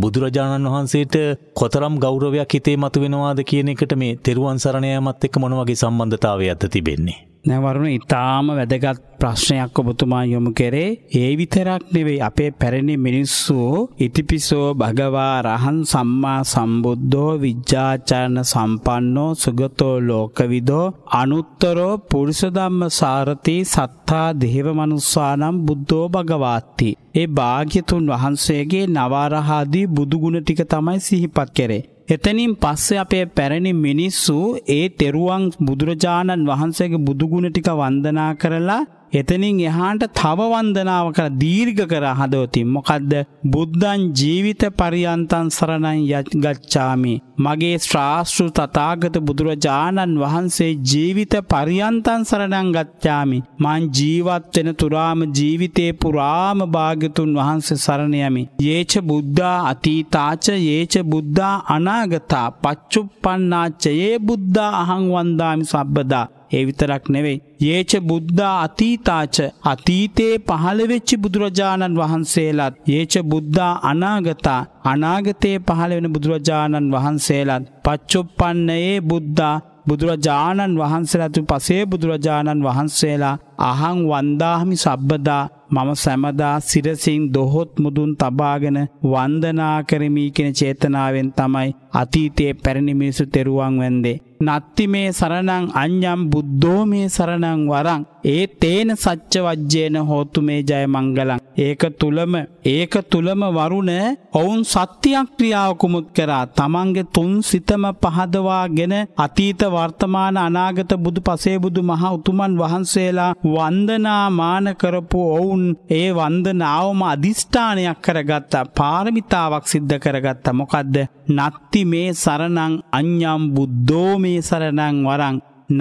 බුදුරජාණන් වහන්සේට කොතරම් ගෞරවයක් හිතේ මතුවෙනවාද කියන එකට මේ තෙරුවන් සරණයමත් එක්ක මොන වගේ සම්බන්ධතාවයක්ද තිබෙන්නේ නැවරුණ ඉතාම වැදගත් ප්‍රශ්නයක් ඔබතුමා යොමු කෙරේ ඒ විතරක් නෙවෙයි අපේ පැරණි මිනිස්සු ඉතිපිසෝ භගවා රහන් සම්මා සම්බුද්ධෝ විජ්ජාචරණ සම්පන්නෝ සුගතෝ ලෝකවිදෝ අනුත්තරෝ පුරුෂ ධම්ම සාරති සත්තා දේව මනුස්සානම් බුද්ධෝ භගවාති ඒ භාග්‍යතුන් වහන්සේගේ නවාරහාදී බුදුගුණ ටික තමයි සිහිපත් කෙරේ එතනින් පස්සේ අපේ පැරණි මිනිස්සු ඒ තෙරුවන් බුදුරජාණන් වහන්සේගේ බුදුගුණ ටික වන්දනා කරලා එතනින් එහාට තව වන්දනාව කර දීර්ඝ කර හදවතින් මොකද්ද බුද්ධං ජීවිත පරියන්තං සරණං ගච්ඡාමි මගේ ශ්‍රාස්ෘ තථාගත බුදුරජාණන් වහන්සේ ජීවිත පරියන්තං සරණං ගච්ඡාමි මං ජීවත් වෙන තුරාම ජීවිතේ පුරාම භාග්‍යතුන් වහන්සේ සරණ යමි යේච බුද්ධා අතීතාච යේච බුද්ධා අනාගතා පච්චුප්පන්නාච යේ බුද්ධා අහං වන්දාමි සබ්බදා ඒ විතරක් නෙවෙයි. ඒච බුද්ධා අතීතාච අතීතයේ පහළවෙච්චි බුදුරජාණන් වහන්සේලාත් ඒච බුද්ධා අනාගතා අනාගතයේ පහළ වෙන බුදුරජාණන් වහන්සේලාත් පච්චුප්පන්නයේ බුද්ධා බුදුරජාණන් වහන්සේලාතු පසේ බුදුරජාණන් වහන්සේලා අහං වන්දාහමි සබ්බදා මම සැමදා සිරසින් දොහොත් මුදුන් තබාගෙන වන්දනා කරමි කියන චේතනාවෙන් තමයි අතීතයේ පැරණි මිනිසු තෙරුවන් වැන්දේ. නත්ති මේ සරණං අඤ්ඤම් බුද්ධෝ මේ සරණං වරං ඒ තේන සච්ච වජ්ජේන හෝතු මේ ජය මංගලං ඒක තුලම ඒක තුලම වරුණ ඔවුන් සත්‍යයක් ක්‍රියාව කුමුත් කරා තමන්ගේ තුන් සිතම පහදවාගෙන අතීත වර්තමාන අනාගත බුදු පසේ බුදු මහා උතුමන් වහන්සේලා වන්දනා මාන කරපු ඔවුන් ඒ වන්දනාවම අදිෂ්ඨානයක් කරගත්තා පාරමිතාවක් සිද්ධ කරගත්තා මොකද්ද නත්ති මේ සරණං අඤ්ඤම් බුද්ධෝ මේ සරණං වරං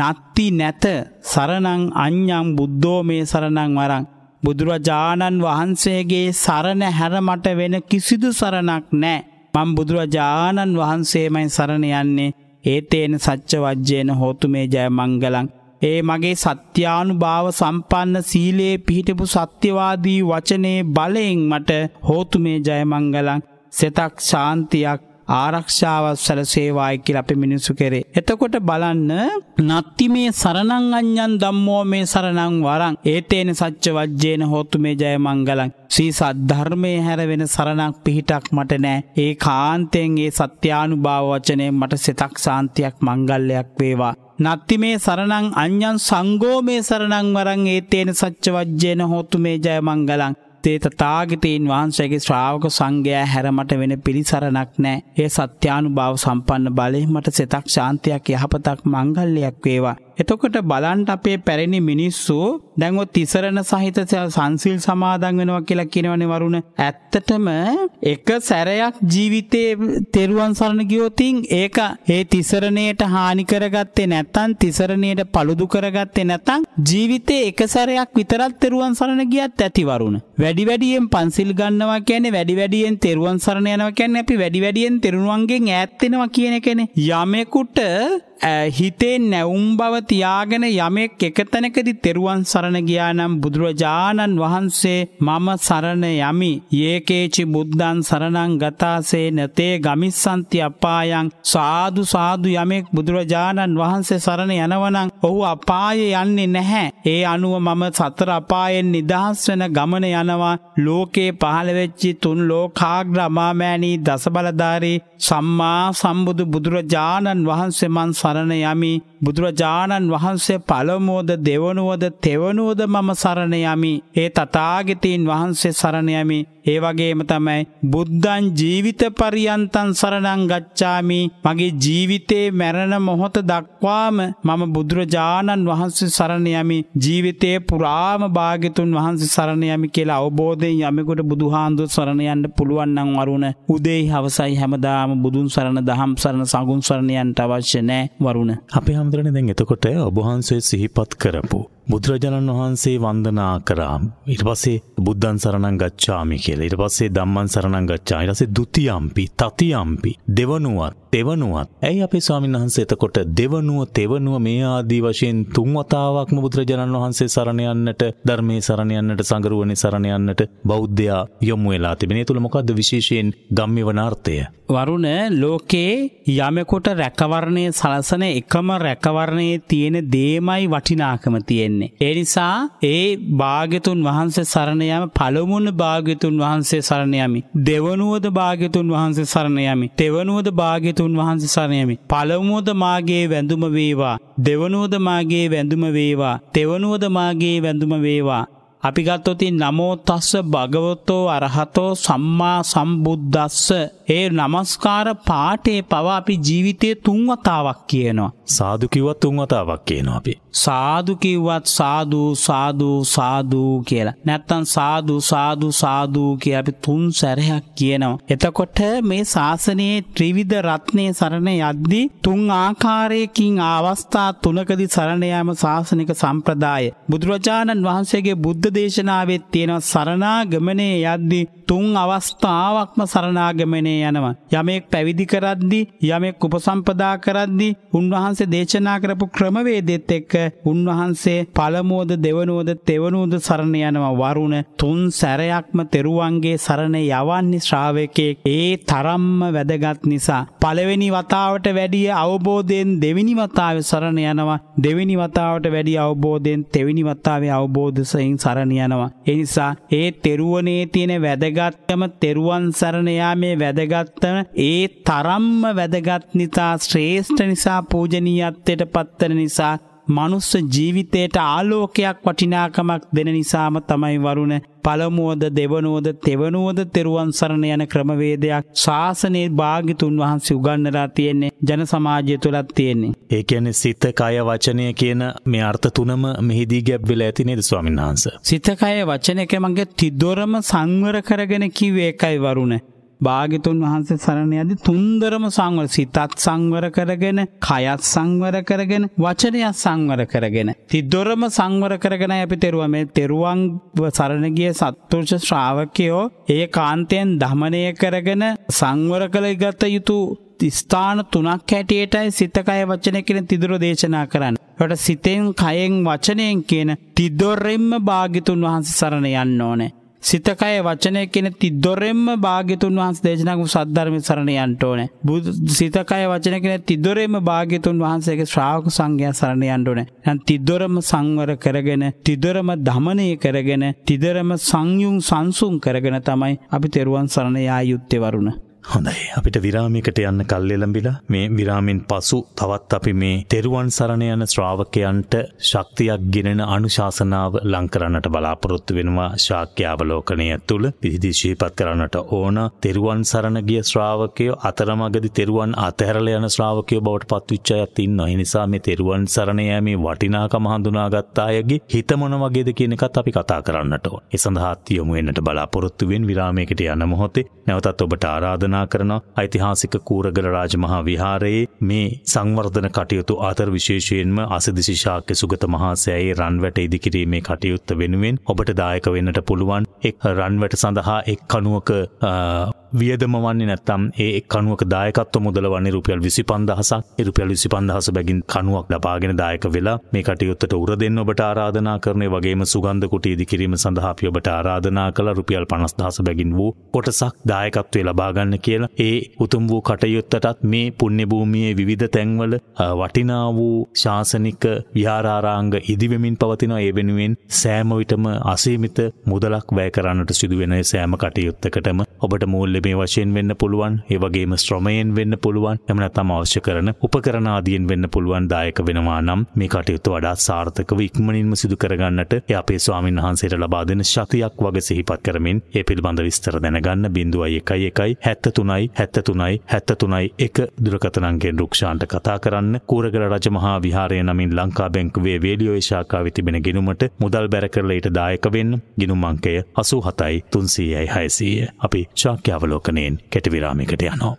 නත්ති නැත සරණං අඤ්ඤම් බුද්ධෝ මේ සරණං වරං බුදුරජාණන් වහන්සේගේ සරණ හැර මට වෙන කිසිදු සරණක් නැහැ මම බුදුරජාණන් වහන්සේමයි සරණ යන්නේ ඒතේන සච්ච වජ්ජේන හෝතු මේ ජය මංගලං ඒ මගේ සත්‍යානු භාව සම්පන්න සීලයේ පිහිටපු සත්‍යවාදී වචනේ බලයෙන් මට හෝතු මේ ජයමංගලං සෙතක් ශාන්තියක් ආරක්ෂාවක් සැලසේවායි කියලා අපි මිනිසු කරේ. එතකොට බලන්න නත්ති මේ සරණං අඤ්ඤං ධම්මෝ මේ සරණං වරං ඒතේන සච්ච වජ්ජේන හෝතු මේ ජය මංගලං. සී සද්ධර්මයේ හැර වෙන සරණක් පිහිටක් මට නෑ. ඒ කාන්තෙන් ඒ සත්‍යානුභාව වචනේ මට සිතක් සාන්තියක් මංගල්‍යයක් වේවා. නත්ති මේ සරණං අඤ්ඤං සංඝෝ මේ සරණං වරං ඒතේන සච්චවජ්ජේන හෝතු මේ ජය මංගලං තේත තාගිතීන් වහන්සේගේ ශ්‍රාවක සංඝයා හැර මට වෙන පිළිසරණක් නැහැ. ඒ සත්‍යානුභාව සම්පන්න බලේ මට සිතක් ශාන්තියක් යහපතක් මංගල්‍යයක් වේවා. එතකොට බලන්ට අපේ පැරණි මිනිස්සු දැන්වත් තිසරණ සහිත සංසිල් සමාදන් වෙනවා කියලා කියනවනේ වරුණ. ඇත්තටම එක සැරයක් ජීවිතේ තෙරුවන් සරණ ගියොතින් ඒක ඒ තිසරණයට හානි කරගත්තේ නැත්නම් තිසරණයට paludu කරගත්තේ නැත්නම් ජීවිතේ එක සැරයක් විතරක් තෙරුවන් සරණ ගියත් ඇති වරුණ. වැඩි වැඩියෙන් පන්සිල් ගන්නවා කියන්නේ වැඩි වැඩියෙන් තෙරුවන් සරණ යනවා කියන්නේ අපි වැඩි වැඩියෙන් තෙරුවන්ගෙන් ඈත් වෙනවා කියන එකනේ. යමෙකුට හිතේ නැවුම් බව තියාගෙන යමෙක් එකතැනකදී තෙරුවන් සරණ ගියා නම් බුදුරජාණන් වහන්සේ මම සරණ යමි. යේකේචි බුද්ධං සරණං ගතාසේ නතේ ගමිස්සන්ති අපායන් සාදු සාදු යමෙක් බුදුරජාණන් වහන්සේ සරණ යනවනම් ඔහු අපායේ යන්නේ නැහැ. ඒ අනුව මම සතර අපායෙන් නිදහස් වෙන ගමන යනවා. ලෝකේ පහළ වෙච්චි තුන් ලෝකාග්‍ර අමාමෑණී දසබලධාරී සම්මා සම්බුදු බුදුරජාණන් වහන්සේ මන් සරණ යමි බුදුරජාණන් වහන්සේ පළමුවද දෙවනුවද තෙවනුවද මම සරණ යමි ඒ තථාගතයන් වහන්සේ සරණ යමි ඒ වගේම තමයි බුද්ධං ජීවිත පරියන්තං සරණං ගච්ඡාමි මගේ ජීවිතේ මැරෙන මොහොත දක්වාම මම බුදුරජාණන් වහන්සේ සරණ යමි ජීවිතේ පුරාම භාග්‍යතුන් වහන්සේ සරණ යමි කියලා අවබෝධයෙන් යමෙකුට බුදුහාඳුර සරණ යන්න පුළුවන් නම් වරුණ උදේ හවසයි හැමදාම බුදුන් සරණ දහම් සරණ සඟුන් සරණ යන්න අවශ්‍ය නැහැ වරුණ අපේ හැමදෙරනේ දැන් එතකොට ඔබ වහන්සේ සිහිපත් කරපු බුදුරජාණන් වහන්සේ වන්දනා කරා. ඊට පස්සේ බුද්ධං සරණං ගච්ඡාමි කියලා. ඊට පස්සේ ධම්මං සරණං ගච්ඡා. ඊට පස්සේ ဒ ුතියම්පි, තතියම්පි, දෙවනුවත්, තෙවනුවත්. ඇයි අපේ ස්වාමීන් වහන්සේ එතකොට දෙවනුව, තෙවනුව මේ ආදී වශයෙන් තුන් වතාවක්ම බුදුරජාණන් වහන්සේ සරණ යන්නට, ධර්මයේ සරණ යන්නට, සංගරුවනේ සරණ යන්නට බෞද්ධයා යොමු වෙලා තිබෙන. ඒ තුල මොකද්ද විශේෂයෙන් ගම්ම්‍ය වනාර්ථය? වරුණ ලෝකයේ යමෙකුට රැකවරණය සලසන එකම රැකවරණයේ තියෙන දේමයි වටිනාකම තියෙන්නේ. ඒ නිසා ඒ භාග්‍යතුන් වහන්සේ සරණ යම පළමුුණ භාග්‍යතුන් වහන්සේ සරණ යමි. දෙවනුවද භාග්‍යතුන් වහන්සේ සරණ යමි. තෙවනුවද භාග්‍යතුන් වහන්සේ සරණ යමි. පළමුවද මාගේ වැඳුම වේවා. දෙවනුවද මාගේ වැඳුම වේවා. තෙවනුවද මාගේ වැඳුම වේවා. අපි ගත්තොති නමෝ තස්ස භගවතෝ අරහතෝ සම්මා සම්බුද්දස්ස ඒ নমස්කාර පාඨේ පව අපි ජීවිතයේ තුන් වතාවක් කියනවා සාදු කිව්වත් තුන් වතාවක් කියනවා අපි සාදු කිව්වත් සාදු සාදු සාදු කියලා නැත්තම් සාදු සාදු සාදු කියලා අපි තුන් සැරයක් කියනවා එතකොට මේ ශාසනයේ ත්‍රිවිධ රත්නයේ සරණ යද්දී තුන් ආකාරයකින් අවස්ථා තුනකදී සරණ යාම ශාසනික සම්ප්‍රදාය බුදුරජාණන් වහන්සේගේ බුද්ධ දේශනාවෙත් තියෙනවා සරණාගමනේ යද්දි තුන් අවස්ථාවක්ම සරණාගමනේ යනවා. යමෙක් පැවිදි කරද්දි, යමෙක් උපසම්පදා කරද්දි, උන්වහන්සේ දේශනා කරපු ක්‍රමවේදෙත් එක්ක උන්වහන්සේ පළමුවද, දෙවනුවද, තෙවනුවද සරණ යනවා. වරුණ තුන් සැරයක්ම තෙරුවන්ගේ සරණ යවන්නේ ශ්‍රාවකෙක්. ඒ තරම්ම වැදගත් නිසා පළවෙනි වතාවට වැඩිය අවබෝධයෙන් දෙවෙනි වතාවේ සරණ යනවා. දෙවෙනි වතාවට වැඩිය අවබෝධයෙන් තෙවෙනි වතාවේ අවබෝධයෙන් සරණ සරණ යනවා. ඒ නිසා ඒ තෙරුවනේ තියෙන වැදගත්කම තෙරුවන් සරණ යාමේ වැදගත්කම ඒ තරම්ම වැදගත් නිසා ශ්‍රේෂ්ඨ නිසා පූජනීයත්වයට පත්තර නිසා මනුස්ස ජීවිතයට ආලෝකයක් වටිනාකමක් දෙන නිසාම තමයි වරුණ පළමුුවද දෙවනුවද තෙවනුවද තෙරුවන් සරණ යන ක්‍රමවේදයක් ශාසනයේ භාගිතුන් වහන්සේ උගන්නලා තියෙන්නේ ජන සමාජය තුළත් තියෙන්නේ. ඒකැන සිත කය වචනය කියන මේ අර්ථ තුනම මෙහිදී ගැබ්වෙල ඇති නේද ස්වාමින් වහන්ස. සිතකය වචනයක මගේ තිදොරම සංවර කරගෙන කිවේ එකයි වරුණ. භාගිතුන් වහන්සේ සරණ යදි තුන්දරම සංවර සිතත් සංවර කරගෙන කයත් සංවර කරගෙන වචනයත් සංවර කරගෙන තිදොරම සංවර කරගෙන අපි තෙරුවා මේ තෙරුවන් සරණ ගිය සත්පුරුෂ ශ්‍රාවකයෝ ඒ කාන්තෙන් දමණය කරගෙන සංවර කළ ගත යුතු ස්ථාන තුනක් හැටියටයි සිතකය වචනය කියන තිදුර දේශනා කරන්න. ට සිතෙන් කයෙන් වචනයෙන් කියන තිදොරෙම්ම භාගිතුන් වහන්සේ සරණ යන්න ඕනේ. සිතකය වචනය කෙන තිදොරෙන්ම භාගතුන් වහන්ස දේශනක සද්ධර්මය සරණය අන්ටඕන බුදු සිතකය වචන කෙන තිදොරෙම භාගතුන් වහන්සේගේ ශ්‍රාවක සංඝයා සරණය අන්ටඕන ඇන් තිදොරම සංවර කරගෙන තිදොරම දමනය කරගෙන තිදරම සංයුම් සංසුම් කරගෙන තමයි අපි තෙරුවන් සරණයා යුත්තෙවරුණ හොඳයි අපිට විරාමයකට යන්න කල්ලෙලඹිලා මේ විරාමෙන් පසු තවත් අපි මේ තෙරුවන් සරණ යන ශ්‍රාවකයන්ට ශක්තියක් ගෙනෙන අනුශාසනාව ලං කරන්නට බලාපොරොත්තු වෙනවා ශාක්‍යාවලෝකණය තුල පිහිටි ශීපත් කරන්නට ඕන තෙරුවන් සරණ ගිය ශ්‍රාවකයෝ අතරමඟදී තෙරුවන් අතහැරලා යන ශ්‍රාවකයෝ බවට පත්විච්ච අයත් ඉන්නවා. ඒ නිසා මේ තෙරුවන් සරණ යෑමේ වටිනාකම හඳුනාගත් අයගේ හිත මොන වගේද කියන එකත් අපි කතා කරන්නට ඕන. ඒ සඳහා යොමු වෙන්නට බලාපොරොත්තු වෙන විරාමයකට යන මොහොතේ නැවතත් ඔබට ආරාධනා කල්පනා කරනවා ඓතිහාසික කූරගල රාජමහා විහාරයේ මේ සංවර්ධන කටයුතු අතර විශේෂයෙන්ම අසදිසි ශාක්‍ය සුගත මහාසෑයේ රන්වැට ඉදිකිරීමේ කටයුත්ත වෙනුවෙන් ඔබට දායක වෙන්නට පුළුවන් එක් රන්වැට සඳහා එක් කණුවක වියදම වන්නේ නැත්තම් ඒ කනුවක දායකත්ව මුදල වන්නේ රුපියල් විසි පන්දහසක් රුපියල් විසි පන්දහස බැගින් කනුවක් ලබාගෙන දායක වෙලා මේ කටයුත්තට උර දෙන්න ඔබට ආරාධනා කරනය වගේම සුගන්ධ කුටීදි කිරීම සඳහාපිය ඔබට ආරාධනා කළ රුපියල් පනස්දහස බැගින් වූ කොටසක් දායකත්වය ලබාගන්න කියලා ඒ උතුම් වූ කටයුත්තටත් මේ පුුණ්‍යභූමියයේ විධ තැන්වල වටිනා වූ ශාසනික විහාරාරාංග ඉදිවෙමින් පවතිනවා ඒ වෙනුවෙන් සෑමවිටම අසීමිත මුදලක් වැෑ කරන්නට සිදුවෙන සෑම කටයුත්තකටම ඔබට මුල්ලෙ කෘත්‍රිමේ වශයෙන් වෙන්න පුළුවන් ඒ වගේම ශ්‍රමයෙන් වෙන්න පුළුවන් එහෙම නැත්නම් අවශ්‍ය කරන උපකරණ ආදියෙන් වෙන්න පුළුවන් දායක වෙනවා නම් මේ කටයුතු වඩා සාර්ථකව ඉක්මනින්ම සිදු කරගන්නට ඒ අපේ ස්වාමින් වහන්සේට ලබා දෙන ශක්තියක් වගේ සිහිපත් කරමින් ඒ පිළිබඳ විස්තර දැනගන්න 0111 73 73 73 1 දුරකථන අංකයෙන් රුක්ෂාන්ට කතා කරන්න කූරගල රජමහා විහාරය නමින් ලංකා බැංකුවේ වේඩියෝ ශාඛාවේ තිබෙන ගිණුමට මුදල් බැර කරලා ඊට දායක වෙන්න ගිණුම් අංකය 87 306 600 අපි ශාඛ්‍යාව අවලෝකනයෙන් කෙටවිරාමිකට යනෝ.